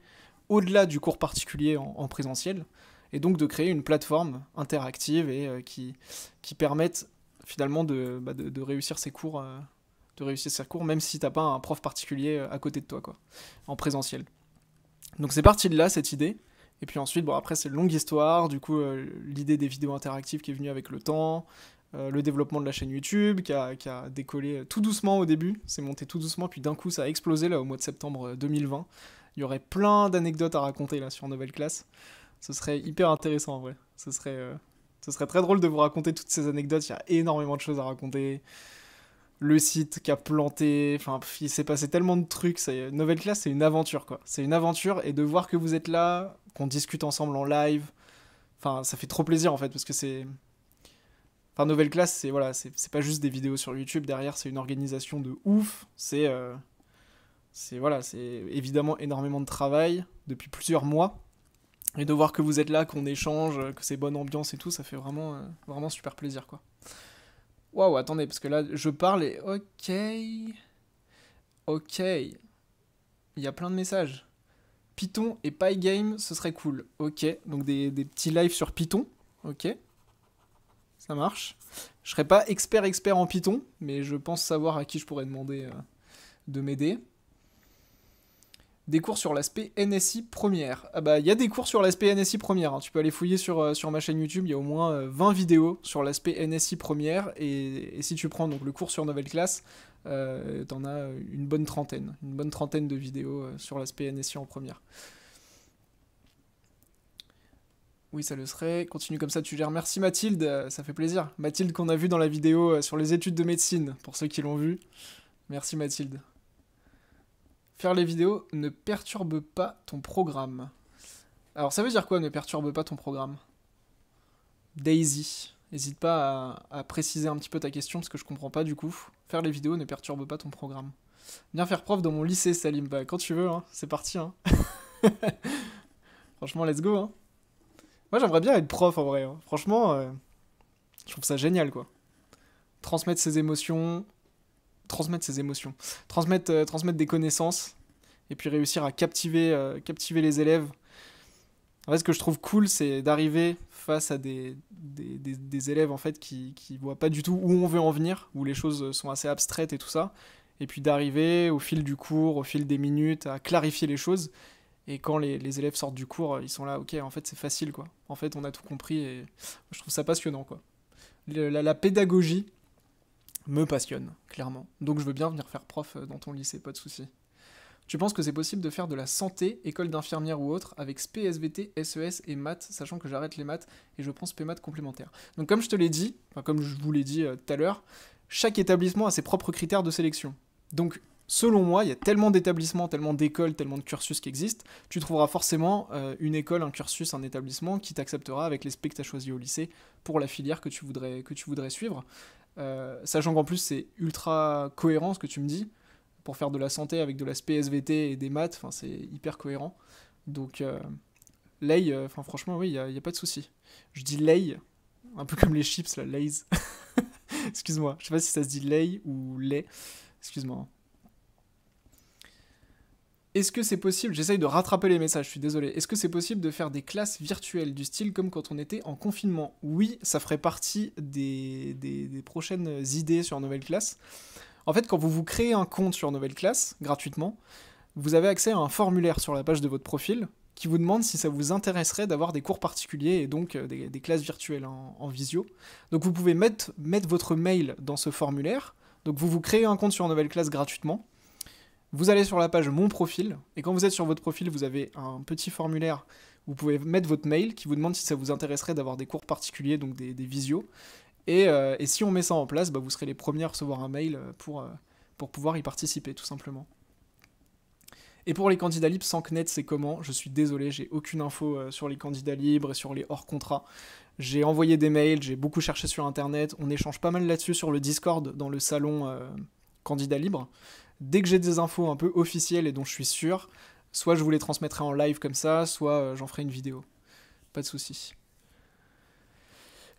au-delà du cours particulier en, présentiel, et donc de créer une plateforme interactive et qui, qui permette finalement de, bah, de réussir ses cours de réussir ses cours, même si t'as pas un prof particulier euh, à côté de toi, quoi, en présentiel. Donc c'est parti de là, cette idée. Et puis ensuite, bon, après, c'est longue histoire. Du coup, euh, l'idée des vidéos interactives qui est venue avec le temps, euh, le développement de la chaîne YouTube qui a, qui a décollé tout doucement au début, c'est monté tout doucement, puis d'un coup, ça a explosé là au mois de septembre 2020. Il y aurait plein d'anecdotes à raconter là sur Nouvelle Classe. Ce serait hyper intéressant en vrai. Ce serait, ce serait très drôle de vous raconter toutes ces anecdotes. Il y a énormément de choses à raconter le site qui a planté. Enfin, il s'est passé tellement de trucs. Nouvelle classe, c'est une aventure, quoi. C'est une aventure et de voir que vous êtes là, qu'on discute ensemble en live. Enfin, ça fait trop plaisir en fait parce que c'est. Enfin, Nouvelle classe, c'est voilà, c'est pas juste des vidéos sur YouTube. Derrière, c'est une organisation de ouf. C'est euh, c'est voilà, c'est évidemment énormément de travail depuis plusieurs mois. Et de voir que vous êtes là, qu'on échange, que c'est bonne ambiance et tout, ça fait vraiment, euh, vraiment super plaisir quoi. Waouh, attendez, parce que là, je parle et... Ok. Ok. Il y a plein de messages. Python et Pygame, ce serait cool. Ok, donc des, petits lives sur Python. Ok. Ça marche. Je serais pas expert expert en Python, mais je pense savoir à qui je pourrais demander euh, de m'aider des cours sur l'aspect NSI première. Ah bah, il y a des cours sur l'aspect NSI première. Hein. Tu peux aller fouiller sur, euh, sur ma chaîne YouTube, il y a au moins 20 euh, vidéos sur l'aspect NSI première. Et, si tu prends donc le cours sur Nouvelle Classe, euh, t'en as une bonne trentaine. Une bonne trentaine de vidéos sur l'aspect NSI en première. Oui, ça le serait. Continue comme ça, tu gères. Merci Mathilde, ça fait plaisir. Mathilde qu'on a vu dans la vidéo sur les études de médecine, pour ceux qui l'ont vu. Merci Mathilde. Faire les vidéos ne perturbe pas ton programme. Alors ça veut dire quoi ne perturbe pas ton programme Daisy, n'hésite pas à, préciser un petit peu ta question parce que je comprends pas du coup. Faire les vidéos ne perturbe pas ton programme. Viens faire prof dans mon lycée Salim, bah, quand tu veux, hein. c'est parti. Hein. Franchement, let's go. Hein. Moi j'aimerais bien être prof en vrai. Franchement, euh, je trouve ça génial quoi. Transmettre ses émotions, transmettre ses émotions, transmettre, euh, transmettre des connaissances, et puis réussir à captiver, euh, captiver les élèves. En fait, ce que je trouve cool, c'est d'arriver face à des, des, élèves en fait qui, ne voient pas du tout où on veut en venir, où les choses sont assez abstraites et tout ça, et puis d'arriver au fil du cours, au fil des minutes, à clarifier les choses. Et quand les, élèves sortent du cours, ils sont là, ok, en fait c'est facile quoi. En fait, on a tout compris et je trouve ça passionnant quoi. la, pédagogie, me passionne, clairement. Donc je veux bien venir faire prof euh, dans ton lycée, pas de souci. Tu penses que c'est possible de faire de la santé, école d'infirmière ou autre, avec spsvt SES et maths, sachant que j'arrête les maths et je prends SP maths complémentaire. Donc comme je te l'ai dit, enfin, comme je vous l'ai dit euh, tout à l'heure, chaque établissement a ses propres critères de sélection. Donc selon moi, il y a tellement d'établissements, tellement d'écoles, tellement de cursus qui existent, tu trouveras forcément euh, une école, un cursus, un établissement qui t'acceptera avec les specs que tu as choisis au lycée pour la filière que tu voudrais, que tu voudrais suivre. Euh, sachant qu'en plus, c'est ultra cohérent ce que tu me dis, pour faire de la santé avec de la SVT et des maths, c'est hyper cohérent. Donc, euh, lay, euh, enfin franchement, oui, il n'y a, pas de souci. Je dis lay, un peu comme les chips, la lays. Excuse-moi, je sais pas si ça se dit lay ou lay Excuse-moi. Est-ce que c'est possible, j'essaye de rattraper les messages, je suis désolé, est-ce que c'est possible de faire des classes virtuelles du style comme quand on était en confinement Oui, ça ferait partie des, prochaines idées sur Nouvelle Classe. En fait, quand vous vous créez un compte sur Nouvelle Classe, gratuitement, vous avez accès à un formulaire sur la page de votre profil qui vous demande si ça vous intéresserait d'avoir des cours particuliers et donc euh, des, classes virtuelles en, visio. Donc vous pouvez mettre, mettre votre mail dans ce formulaire. Donc vous vous créez un compte sur Nouvelle Classe gratuitement. Vous allez sur la page Mon profil, et quand vous êtes sur votre profil, vous avez un petit formulaire. Où vous pouvez mettre votre mail qui vous demande si ça vous intéresserait d'avoir des cours particuliers, donc des, visios. Euh, et, si on met ça en place, bah, vous serez les premiers à recevoir un mail euh, pour, euh, pour pouvoir y participer, tout simplement. Et pour les candidats libres sans net, c'est comment Je suis désolé, j'ai aucune info sur les candidats libres et sur les hors contrats. J'ai envoyé des mails, j'ai beaucoup cherché sur internet, on échange pas mal là-dessus sur le Discord dans le salon candidat libre dès que j'ai des infos un peu officielles et dont je suis sûr, soit je vous les transmettrai en live comme ça, soit euh, j'en ferai une vidéo. Pas de souci.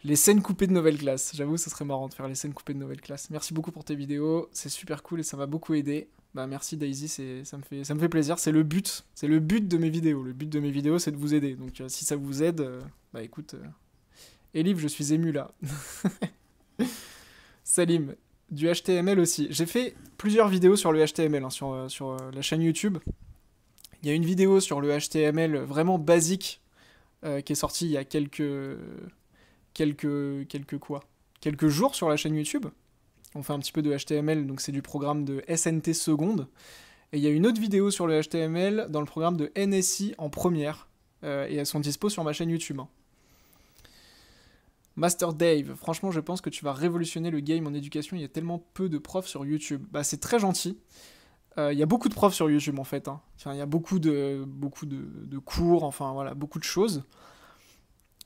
Les scènes coupées de nouvelles classes. J'avoue, ça serait marrant de faire les scènes coupées de nouvelles classes. Merci beaucoup pour tes vidéos, c'est super cool et ça m'a beaucoup aidé. Bah merci Daisy, c'est ça me fait ça me fait plaisir, c'est le but, c'est le but de mes vidéos. Le but de mes vidéos, c'est de vous aider. Donc euh, si ça vous aide, euh, bah écoute, Elif, je suis ému là. Salim, du HTML aussi. J'ai fait plusieurs vidéos sur le HTML hein, sur, euh, euh, la chaîne YouTube. Il y a une vidéo sur le HTML vraiment basique euh, qui est sortie il y a quelques quelques quelques quoi quelques jours sur la chaîne YouTube. On fait un petit peu de HTML, donc c'est du programme de SNT seconde. Et il y a une autre vidéo sur le HTML dans le programme de NSI en première. et elles sont dispo sur ma chaîne YouTube. Hein. Master Dave, franchement, je pense que tu vas révolutionner le game en éducation. Il y a tellement peu de profs sur YouTube. Bah, c'est très gentil. Euh, il y a beaucoup de profs sur YouTube en fait. Hein. il y a beaucoup de, beaucoup de, cours, enfin voilà, beaucoup de choses.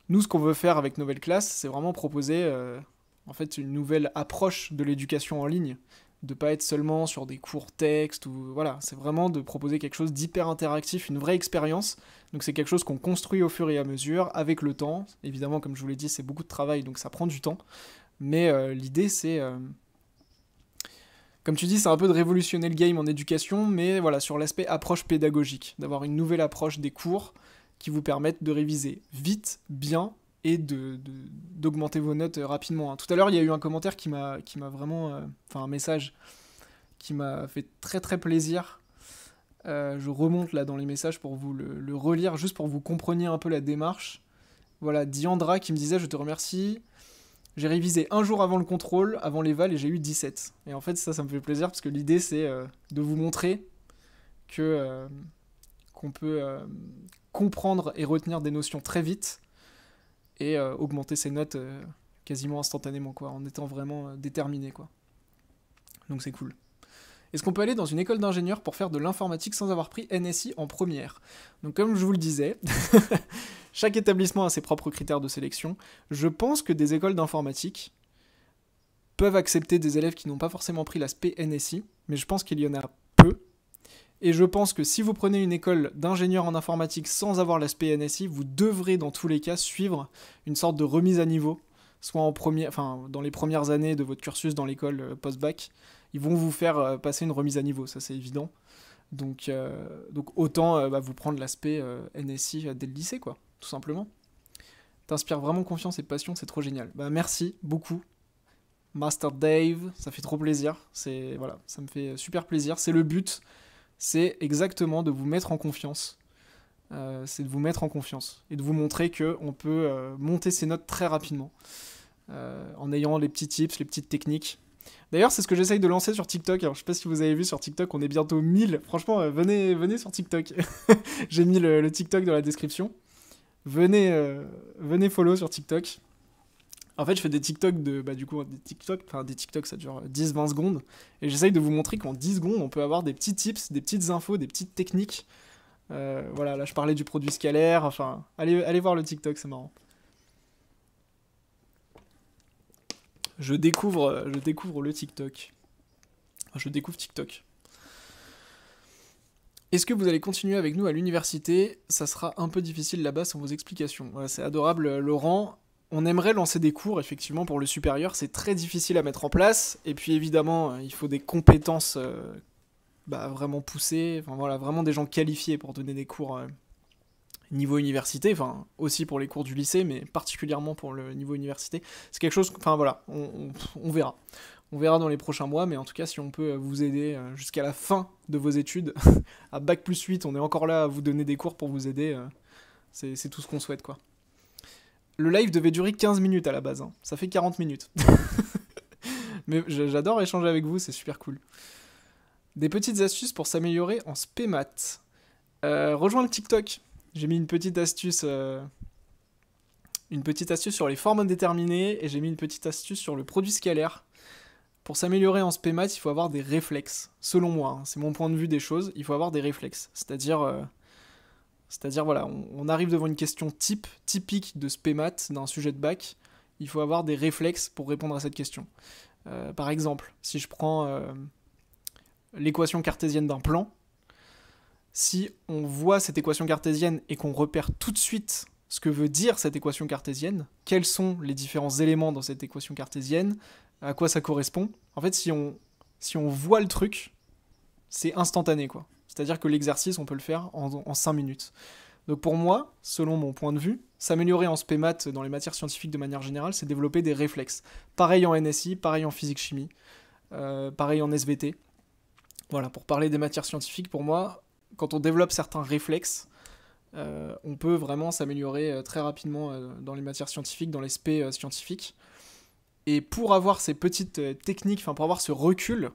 Nous, ce qu'on veut faire avec Nouvelle Classe, c'est vraiment proposer euh, en fait une nouvelle approche de l'éducation en ligne de pas être seulement sur des courts textes ou voilà, c'est vraiment de proposer quelque chose d'hyper interactif, une vraie expérience. Donc c'est quelque chose qu'on construit au fur et à mesure avec le temps. Évidemment, comme je vous l'ai dit, c'est beaucoup de travail donc ça prend du temps. Mais euh, l'idée c'est euh, comme tu dis, c'est un peu de révolutionner le game en éducation, mais voilà, sur l'aspect approche pédagogique, d'avoir une nouvelle approche des cours qui vous permettent de réviser vite, bien et d'augmenter de, vos notes euh, rapidement. Hein. Tout à l'heure, il y a eu un commentaire qui m'a vraiment... Euh, enfin, un message qui m'a fait très très plaisir. Euh, je remonte là dans les messages pour vous le, relire, juste pour vous compreniez un peu la démarche. Voilà, Diandra qui me disait Je te remercie. J'ai révisé un jour avant le contrôle, avant vals, et j'ai eu 17. Et en fait, ça, ça me fait plaisir parce que l'idée, c'est de vous montrer que qu'on peut comprendre et retenir des notions très vite et euh, augmenter ses notes euh, quasiment instantanément, quoi, en étant vraiment euh, déterminé, quoi. Donc c'est cool. Est-ce qu'on peut aller dans une école d'ingénieur pour faire de l'informatique sans avoir pris NSI en première Donc comme je vous le disais, chaque établissement a ses propres critères de sélection. Je pense que des écoles d'informatique peuvent accepter des élèves qui n'ont pas forcément pris l'aspect NSI, mais je pense qu'il y en a et je pense que si vous prenez une école d'ingénieur en informatique sans avoir l'aspect NSI, vous devrez dans tous les cas suivre une sorte de remise à niveau, soit en premier, enfin, dans les premières années de votre cursus dans l'école euh, post-bac. Ils vont vous faire euh, passer une remise à niveau, ça c'est évident. Donc, euh, donc autant bah, vous prendre l'aspect NSI dès le lycée, quoi, tout simplement. T'inspires vraiment confiance et passion, c'est trop génial. Bah, merci beaucoup, Master Dave, ça fait trop plaisir. C'est voilà, ça me fait super plaisir. C'est le but c'est exactement de vous mettre en confiance. Euh, c'est de vous mettre en confiance et de vous montrer qu'on peut euh, monter ses notes très rapidement euh, en ayant les petits tips, les petites techniques. D'ailleurs, c'est ce que j'essaye de lancer sur TikTok. Alors, je sais pas si vous avez vu sur TikTok, on est bientôt 1000. Franchement, venez, venez sur TikTok. J'ai mis le, TikTok dans la description. Venez, venez follow sur TikTok. En fait, je fais des TikTok de. Bah, du coup, des TikTok, enfin, des TikTok, ça dure 10-20 euh, secondes. Et j'essaye de vous montrer qu'en 10 secondes, on peut avoir des petits tips, des petites infos, des petites techniques. Euh, voilà, là, je parlais du produit scalaire. Enfin, allez, allez voir le TikTok, c'est marrant. Je découvre, je découvre le TikTok. Je découvre TikTok. Est-ce que vous allez continuer avec nous à l'université Ça sera un peu difficile là-bas sans vos explications. c'est adorable, euh, Laurent on aimerait lancer des cours, effectivement, pour le supérieur, c'est très difficile à mettre en place. Et puis évidemment, euh, il faut des compétences euh, bah, vraiment poussées, enfin, voilà, vraiment des gens qualifiés pour donner des cours euh, niveau université, enfin aussi pour les cours du lycée, mais particulièrement pour le niveau université. C'est quelque chose, enfin voilà, on, on, verra. On verra dans les prochains mois, mais en tout cas, si on peut vous aider jusqu'à la fin de vos études, à Bac plus 8, on est encore là à vous donner des cours pour vous aider. C'est tout ce qu'on souhaite, quoi. Le live devait durer 15 minutes à la base, hein. ça fait 40 minutes. Mais j'adore échanger avec vous, c'est super cool. Des petites astuces pour s'améliorer en spémat. Euh, rejoins le TikTok. J'ai mis une petite astuce. Euh, une petite astuce sur les formes indéterminées et j'ai mis une petite astuce sur le produit scalaire. Pour s'améliorer en spémat, il faut avoir des réflexes. Selon moi, hein. c'est mon point de vue des choses, il faut avoir des réflexes. C'est-à-dire. Euh, c'est-à-dire, voilà, on, arrive devant une question type, typique de spémat d'un sujet de bac. Il faut avoir des réflexes pour répondre à cette question. Euh, par exemple, si je prends euh, l'équation cartésienne d'un plan, si on voit cette équation cartésienne et qu'on repère tout de suite ce que veut dire cette équation cartésienne, quels sont les différents éléments dans cette équation cartésienne, à quoi ça correspond, en fait, si on, si on voit le truc, c'est instantané, quoi. C'est-à-dire que l'exercice, on peut le faire en, cinq 5 minutes. Donc pour moi, selon mon point de vue, s'améliorer en spémat dans les matières scientifiques de manière générale, c'est développer des réflexes. Pareil en NSI, pareil en physique-chimie, euh, pareil en SVT. Voilà, pour parler des matières scientifiques, pour moi, quand on développe certains réflexes, euh, on peut vraiment s'améliorer euh, très rapidement dans les matières scientifiques, dans les spé scientifiques. Et pour avoir ces petites techniques, enfin pour avoir ce recul,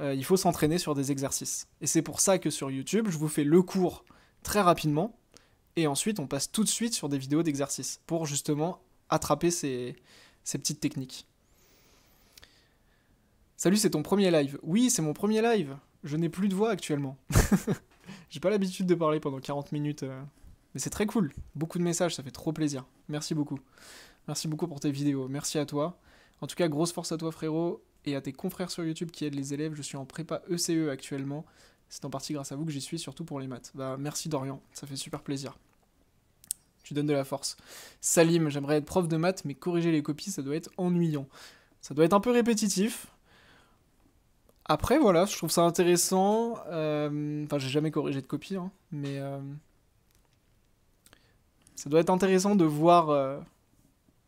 euh, il faut s'entraîner sur des exercices. Et c'est pour ça que sur YouTube, je vous fais le cours très rapidement, et ensuite on passe tout de suite sur des vidéos d'exercices, pour justement attraper ces, petites techniques. Salut, c'est ton premier live. Oui, c'est mon premier live. Je n'ai plus de voix actuellement. J'ai pas l'habitude de parler pendant 40 minutes. Euh. Mais c'est très cool. Beaucoup de messages, ça fait trop plaisir. Merci beaucoup. Merci beaucoup pour tes vidéos. Merci à toi. En tout cas, grosse force à toi, frérot et à tes confrères sur YouTube qui aident les élèves. Je suis en prépa ECE e actuellement. C'est en partie grâce à vous que j'y suis, surtout pour les maths. Bah, merci Dorian, ça fait super plaisir. Tu donnes de la force. Salim, j'aimerais être prof de maths, mais corriger les copies, ça doit être ennuyant. Ça doit être un peu répétitif. Après, voilà, je trouve ça intéressant. Euh, enfin, j'ai jamais corrigé de copies, hein, mais... Euh, ça doit être intéressant de voir euh,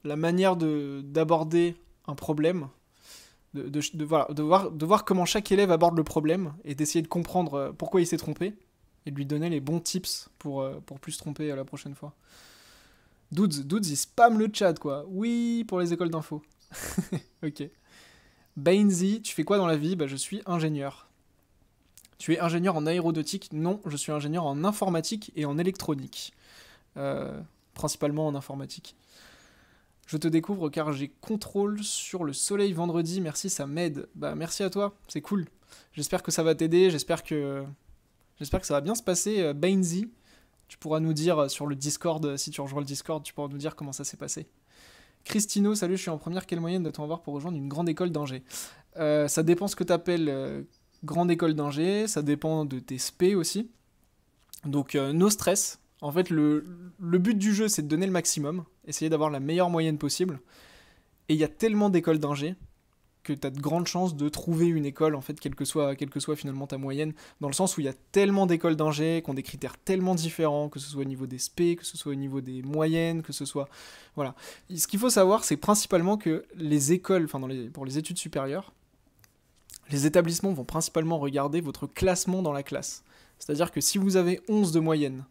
la manière d'aborder un problème de, voir, de voir comment chaque élève aborde le problème et d'essayer de comprendre euh, pourquoi il s'est trompé et de lui donner les bons tips pour, euh, pour plus se tromper euh, la prochaine fois. Dudes, Dudes, il spam le chat, quoi. Oui, pour les écoles d'info. ok. Bainzy, tu fais quoi dans la vie Bah, je suis ingénieur. Tu es ingénieur en aéronautique Non, je suis ingénieur en informatique et en électronique. principalement en informatique. Je te découvre car j'ai contrôle sur le soleil vendredi. Merci, ça m'aide. Bah merci à toi, c'est cool. J'espère que ça va t'aider. J'espère que j'espère que ça va bien se passer. Euh, Bainzy, tu pourras nous dire euh, sur le Discord euh, si tu rejoins le Discord, tu pourras nous dire comment ça s'est passé. Christino, salut, je suis en première. Quelle moyenne de t'en avoir pour rejoindre une grande école d'Angers Ça dépend ce que tu appelles grande école d'Angers. Ça dépend de tes SP aussi. Donc no stress, en fait, le, but du jeu, c'est de donner le maximum, essayer d'avoir la meilleure moyenne possible. Et il y a tellement d'écoles d'ingé que tu as de grandes chances de trouver une école, en fait, quelle que soit, quelle que soit finalement ta moyenne, dans le sens où il y a tellement d'écoles d'ingé, qui ont des critères tellement différents, que ce soit au niveau des SP, que ce soit au niveau des moyennes, que ce soit... Voilà. Ce qu'il faut savoir, c'est principalement que les écoles, enfin, pour les études supérieures, les établissements vont principalement regarder votre classement dans la classe. C'est-à-dire que si vous avez 11 de moyenne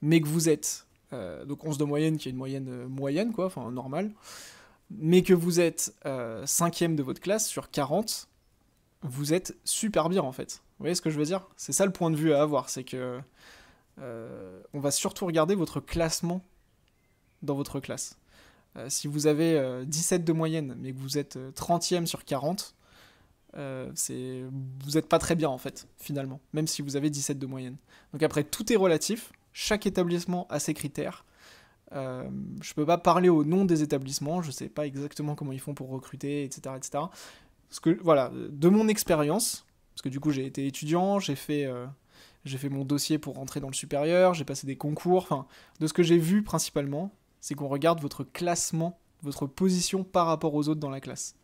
mais que vous êtes, euh, donc 11 de moyenne qui est une moyenne euh, moyenne, quoi, enfin normale, mais que vous êtes 5e euh, de votre classe sur 40, vous êtes super bien en fait. Vous voyez ce que je veux dire C'est ça le point de vue à avoir, c'est que on va surtout regarder votre classement dans votre classe. si vous avez 17 de moyenne, mais que vous êtes 30e sur 40, c'est vous n'êtes pas très bien en fait, finalement, même si vous avez 17 de moyenne. Donc après, tout est relatif, chaque établissement a ses critères. Euh, je peux pas parler au nom des établissements, je ne sais pas exactement comment ils font pour recruter, etc. etc. que, voilà, de mon expérience, parce que du coup j'ai été étudiant, j'ai fait, euh, fait mon dossier pour rentrer dans le supérieur, j'ai passé des concours, enfin, de ce que j'ai vu principalement, c'est qu'on regarde votre classement, votre position par rapport aux autres dans la classe.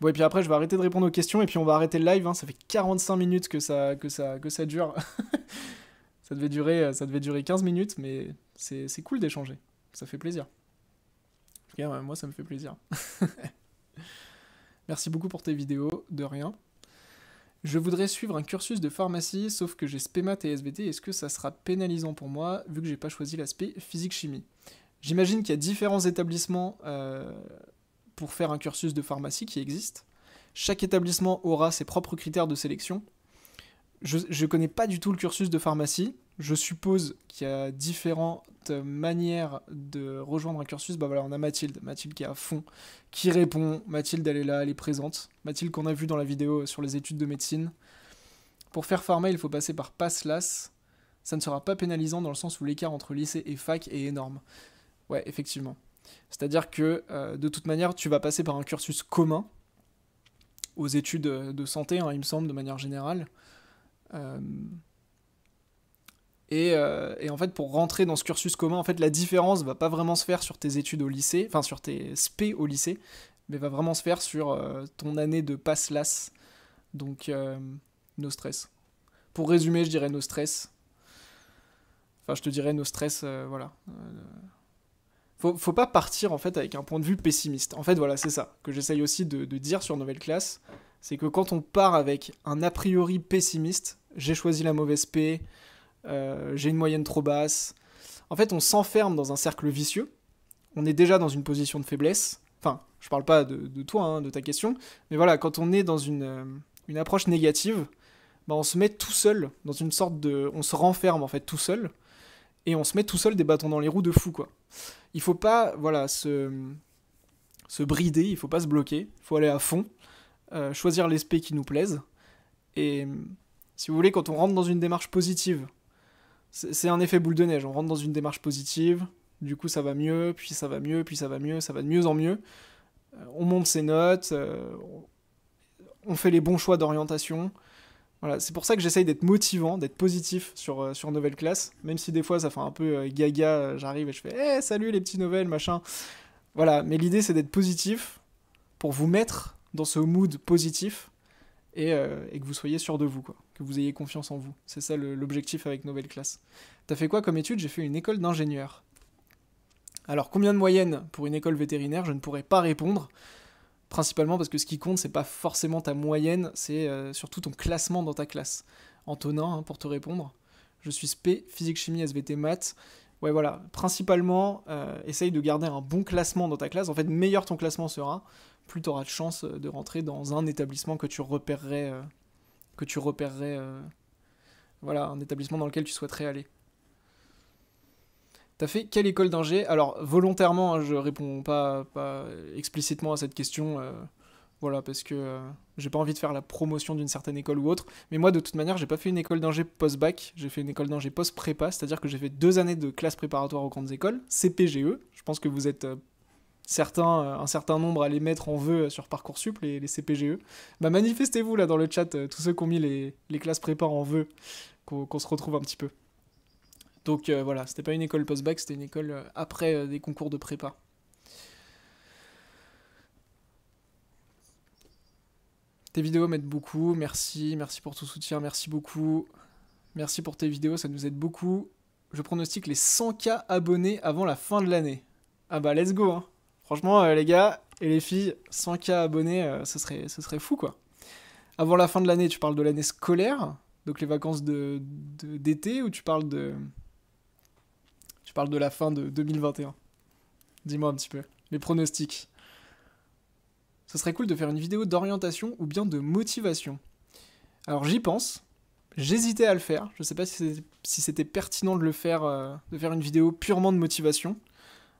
Bon, et puis après, je vais arrêter de répondre aux questions, et puis on va arrêter le live, hein. ça fait 45 minutes que ça, que ça, que ça dure. Ça devait durer, euh, ça devait durer 15 minutes, mais c'est cool d'échanger. Ça fait plaisir. En moi, ça me fait plaisir. Merci beaucoup pour tes vidéos, de rien. Je voudrais suivre un cursus de pharmacie, sauf que j'ai SPEMAT et SVT. Est-ce que ça sera pénalisant pour moi, vu que j'ai pas choisi l'aspect physique-chimie J'imagine qu'il y a différents établissements euh, pour faire un cursus de pharmacie qui existent. Chaque établissement aura ses propres critères de sélection je ne connais pas du tout le cursus de pharmacie. Je suppose qu'il y a différentes manières de rejoindre un cursus. Bah voilà, on a Mathilde, Mathilde qui est à fond, qui répond. Mathilde, elle est là, elle est présente. Mathilde qu'on a vu dans la vidéo sur les études de médecine. Pour faire pharma, il faut passer par PASLAS. Ça ne sera pas pénalisant dans le sens où l'écart entre lycée et fac est énorme. Ouais, effectivement. C'est-à-dire que euh, de toute manière, tu vas passer par un cursus commun aux études de santé, hein, il me semble, de manière générale. Euh, euh, et, en fait, pour rentrer dans ce cursus commun, en fait, la différence va pas vraiment se faire sur tes études au lycée, enfin sur tes SP au lycée, mais va vraiment se faire sur euh, ton année de passe las. Donc, nos no stress. Pour résumer, je dirais no stress. Enfin, je te dirais no stress, voilà. Faut, faut, pas partir en fait avec un point de vue pessimiste. En fait, voilà, c'est ça que j'essaye aussi de, de dire sur Nouvelle Classe c'est que quand on part avec un a priori pessimiste, j'ai choisi la mauvaise paix, euh, j'ai une moyenne trop basse, en fait on s'enferme dans un cercle vicieux, on est déjà dans une position de faiblesse, enfin je parle pas de, toi, hein, de ta question, mais voilà, quand on est dans une, euh, une approche négative, bah, on se met tout seul dans une sorte de... On se renferme en fait tout seul, et on se met tout seul des bâtons dans les roues de fou quoi. Il faut pas, voilà, se, se brider, il faut pas se bloquer, il faut aller à fond, euh, choisir l'esprit qui nous plaisent. Et mm, si vous voulez, quand on rentre dans une démarche positive, c'est un effet boule de neige. On rentre dans une démarche positive, du coup ça va mieux, puis ça va mieux, puis ça va mieux, ça va de mieux en mieux. Euh, on monte ses notes, euh, on fait les bons choix d'orientation. Voilà, c'est pour ça que j'essaye d'être motivant, d'être positif sur, sur Nouvelle Classe, même si des fois ça fait un peu gaga, j'arrive et je fais Eh, salut les petits nouvelles, machin !» Voilà, mais l'idée c'est d'être positif pour vous mettre dans ce mood positif euh, et, que vous soyez sûr de vous, quoi. que vous ayez confiance en vous. C'est ça l'objectif avec Nouvelle Classe. T'as fait quoi comme étude J'ai fait une école d'ingénieur. Alors combien de moyenne pour une école vétérinaire Je ne pourrais pas répondre, principalement parce que ce qui compte, c'est pas forcément ta moyenne, c'est euh, surtout ton classement dans ta classe. Antonin, hein, pour te répondre, je suis SP, physique, chimie, SVT, maths. Ouais, voilà. Principalement, euh, essaye de garder un bon classement dans ta classe. En fait, meilleur ton classement sera, plus tu auras de chance euh, de rentrer dans un établissement que tu repérerais, euh, que tu repérerais, euh, voilà, un établissement dans lequel tu souhaiterais aller. T'as fait quelle école d'ingé Alors volontairement, hein, je réponds pas, explicitement à cette question, voilà, parce que j'ai pas envie de faire la promotion d'une certaine école ou autre. Mais moi, de toute manière, j'ai pas fait une école d'ingé post-bac, j'ai fait une école d'ingé post-prépa, c'est-à-dire que j'ai fait deux années de classe préparatoire aux grandes écoles, CPGE. Je pense que vous êtes euh, un certain nombre à les mettre en vœu sur Parcoursup, les, CPGE. Bah, manifestez-vous là dans le chat, euh, tous ceux qui ont mis les, classes prépa en vœu, qu'on se retrouve un petit peu. Donc euh, voilà, c'était pas une école post-bac, c'était une école après des concours de prépa. Tes vidéos m'aident beaucoup, merci, merci pour tout soutien, merci beaucoup. Merci pour tes vidéos, ça nous aide beaucoup. Je pronostique les 100K abonnés avant la fin de l'année. Ah bah let's go hein. Franchement, euh, les gars et les filles, 100K abonnés, euh, ce, serait, serait fou, quoi. Avant la fin de l'année, tu parles de l'année scolaire, donc les vacances d'été, de, ou tu parles de... Tu parles de la fin de 2021 Dis-moi un petit peu. Les pronostics. Ce serait cool de faire une vidéo d'orientation ou bien de motivation. Alors j'y pense. J'hésitais à le faire. Je sais pas si c'était si pertinent de le faire, euh, de faire une vidéo purement de motivation.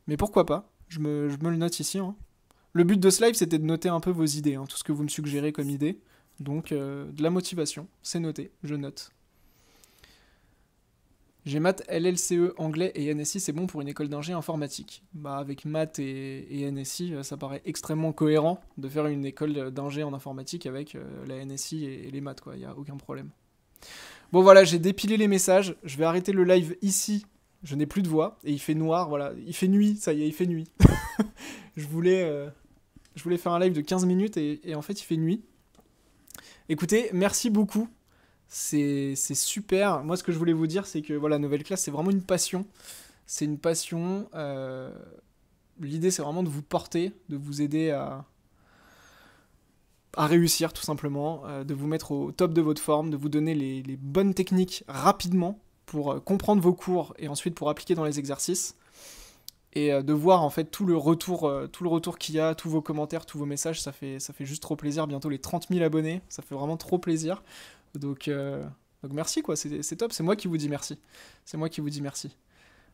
Mais pourquoi pas je me, le note ici. Hein. Le but de ce live, c'était de noter un peu vos idées, hein, tout ce que vous me suggérez comme idées. Donc, euh, de la motivation, c'est noté, je note. J'ai maths, LLCE, anglais et NSI, c'est bon pour une école d'ingé informatique. Bah, avec maths et, NSI, euh, ça paraît extrêmement cohérent de faire une école d'ingé en informatique avec euh, la NSI et, les maths, quoi, il n'y a aucun problème. Bon voilà, j'ai dépilé les messages, je vais arrêter le live ici je n'ai plus de voix et il fait noir, voilà, il fait nuit, ça y est, il fait nuit. je voulais, euh, je voulais faire un live de 15 minutes et, en fait il fait nuit. Écoutez, merci beaucoup, c'est super. Moi ce que je voulais vous dire c'est que voilà, nouvelle classe c'est vraiment une passion, c'est une passion. Euh, l'idée c'est vraiment de vous porter, de vous aider à à réussir tout simplement, euh, de vous mettre au top de votre forme, de vous donner les, les bonnes techniques rapidement pour euh, comprendre vos cours et ensuite pour appliquer dans les exercices et euh, de voir en fait tout le retour euh, tout le retour qu'il y a tous vos commentaires tous vos messages ça fait ça fait juste trop plaisir bientôt les 30 000 abonnés ça fait vraiment trop plaisir donc donc merci quoi c'est top c'est moi qui vous dis merci c'est moi qui vous dis merci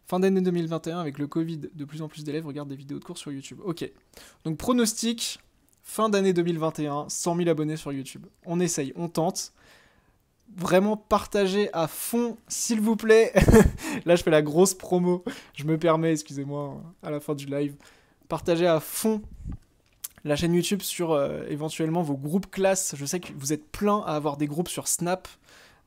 fin d'année 2021 avec le covid de plus en plus d'élèves regardent des vidéos de cours sur YouTube ok donc pronostic fin d'année 2021 100 000 abonnés sur YouTube on essaye on tente vraiment partagez à fond, s'il vous plaît. Là, je fais la grosse promo. Je me permets, excusez-moi, à la fin du live. Partagez à fond la chaîne YouTube sur euh, éventuellement vos groupes classes. Je sais que vous êtes plein à avoir des groupes sur Snap.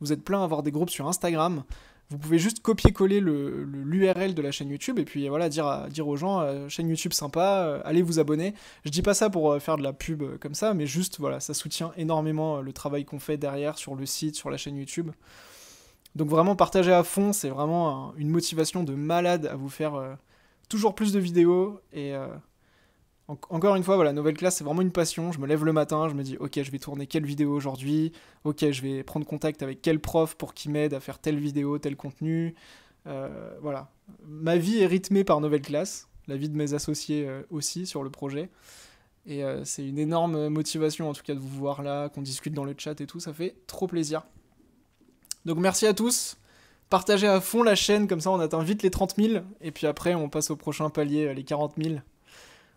Vous êtes plein à avoir des groupes sur Instagram vous pouvez juste copier-coller l'URL le, de la chaîne YouTube et puis voilà, dire, dire aux gens, euh, chaîne YouTube sympa, euh, allez vous abonner. Je dis pas ça pour euh, faire de la pub comme ça, mais juste, voilà, ça soutient énormément le travail qu'on fait derrière sur le site, sur la chaîne YouTube. Donc vraiment, partager à fond, c'est vraiment une motivation de malade à vous faire toujours plus de vidéos et encore une fois, voilà, nouvelle classe, c'est vraiment une passion. Je me lève le matin, je me dis, ok, je vais tourner quelle vidéo aujourd'hui, ok, je vais prendre contact avec quel prof pour qu'il m'aide à faire telle vidéo, tel contenu. Euh, voilà. Ma vie est rythmée par nouvelle classe, la vie de mes associés euh, aussi sur le projet. Et euh, c'est une énorme motivation en tout cas de vous voir là, qu'on discute dans le chat et tout, ça fait trop plaisir. Donc merci à tous. Partagez à fond la chaîne, comme ça on atteint vite les 30 000. Et puis après on passe au prochain palier, les 40 000.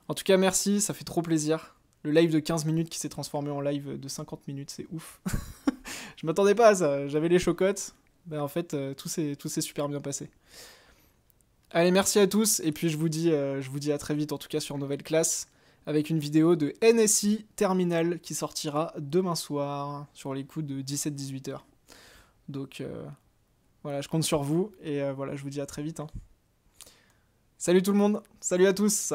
En tout cas, merci, ça fait trop plaisir. Le live de 15 minutes qui s'est transformé en live de 50 minutes, c'est ouf. je m'attendais pas à ça, j'avais les chocottes. Ben, en fait, euh, tout s'est super bien passé. Allez, merci à tous, et puis je vous dis, euh, je vous dis à très vite, en tout cas sur Nouvelle Classe, avec une vidéo de NSI Terminal qui sortira demain soir, sur les coups de 17-18h. Donc euh, voilà, je compte sur vous, et voilà, je vous dis à très vite. Hein. Salut tout le monde, salut à tous.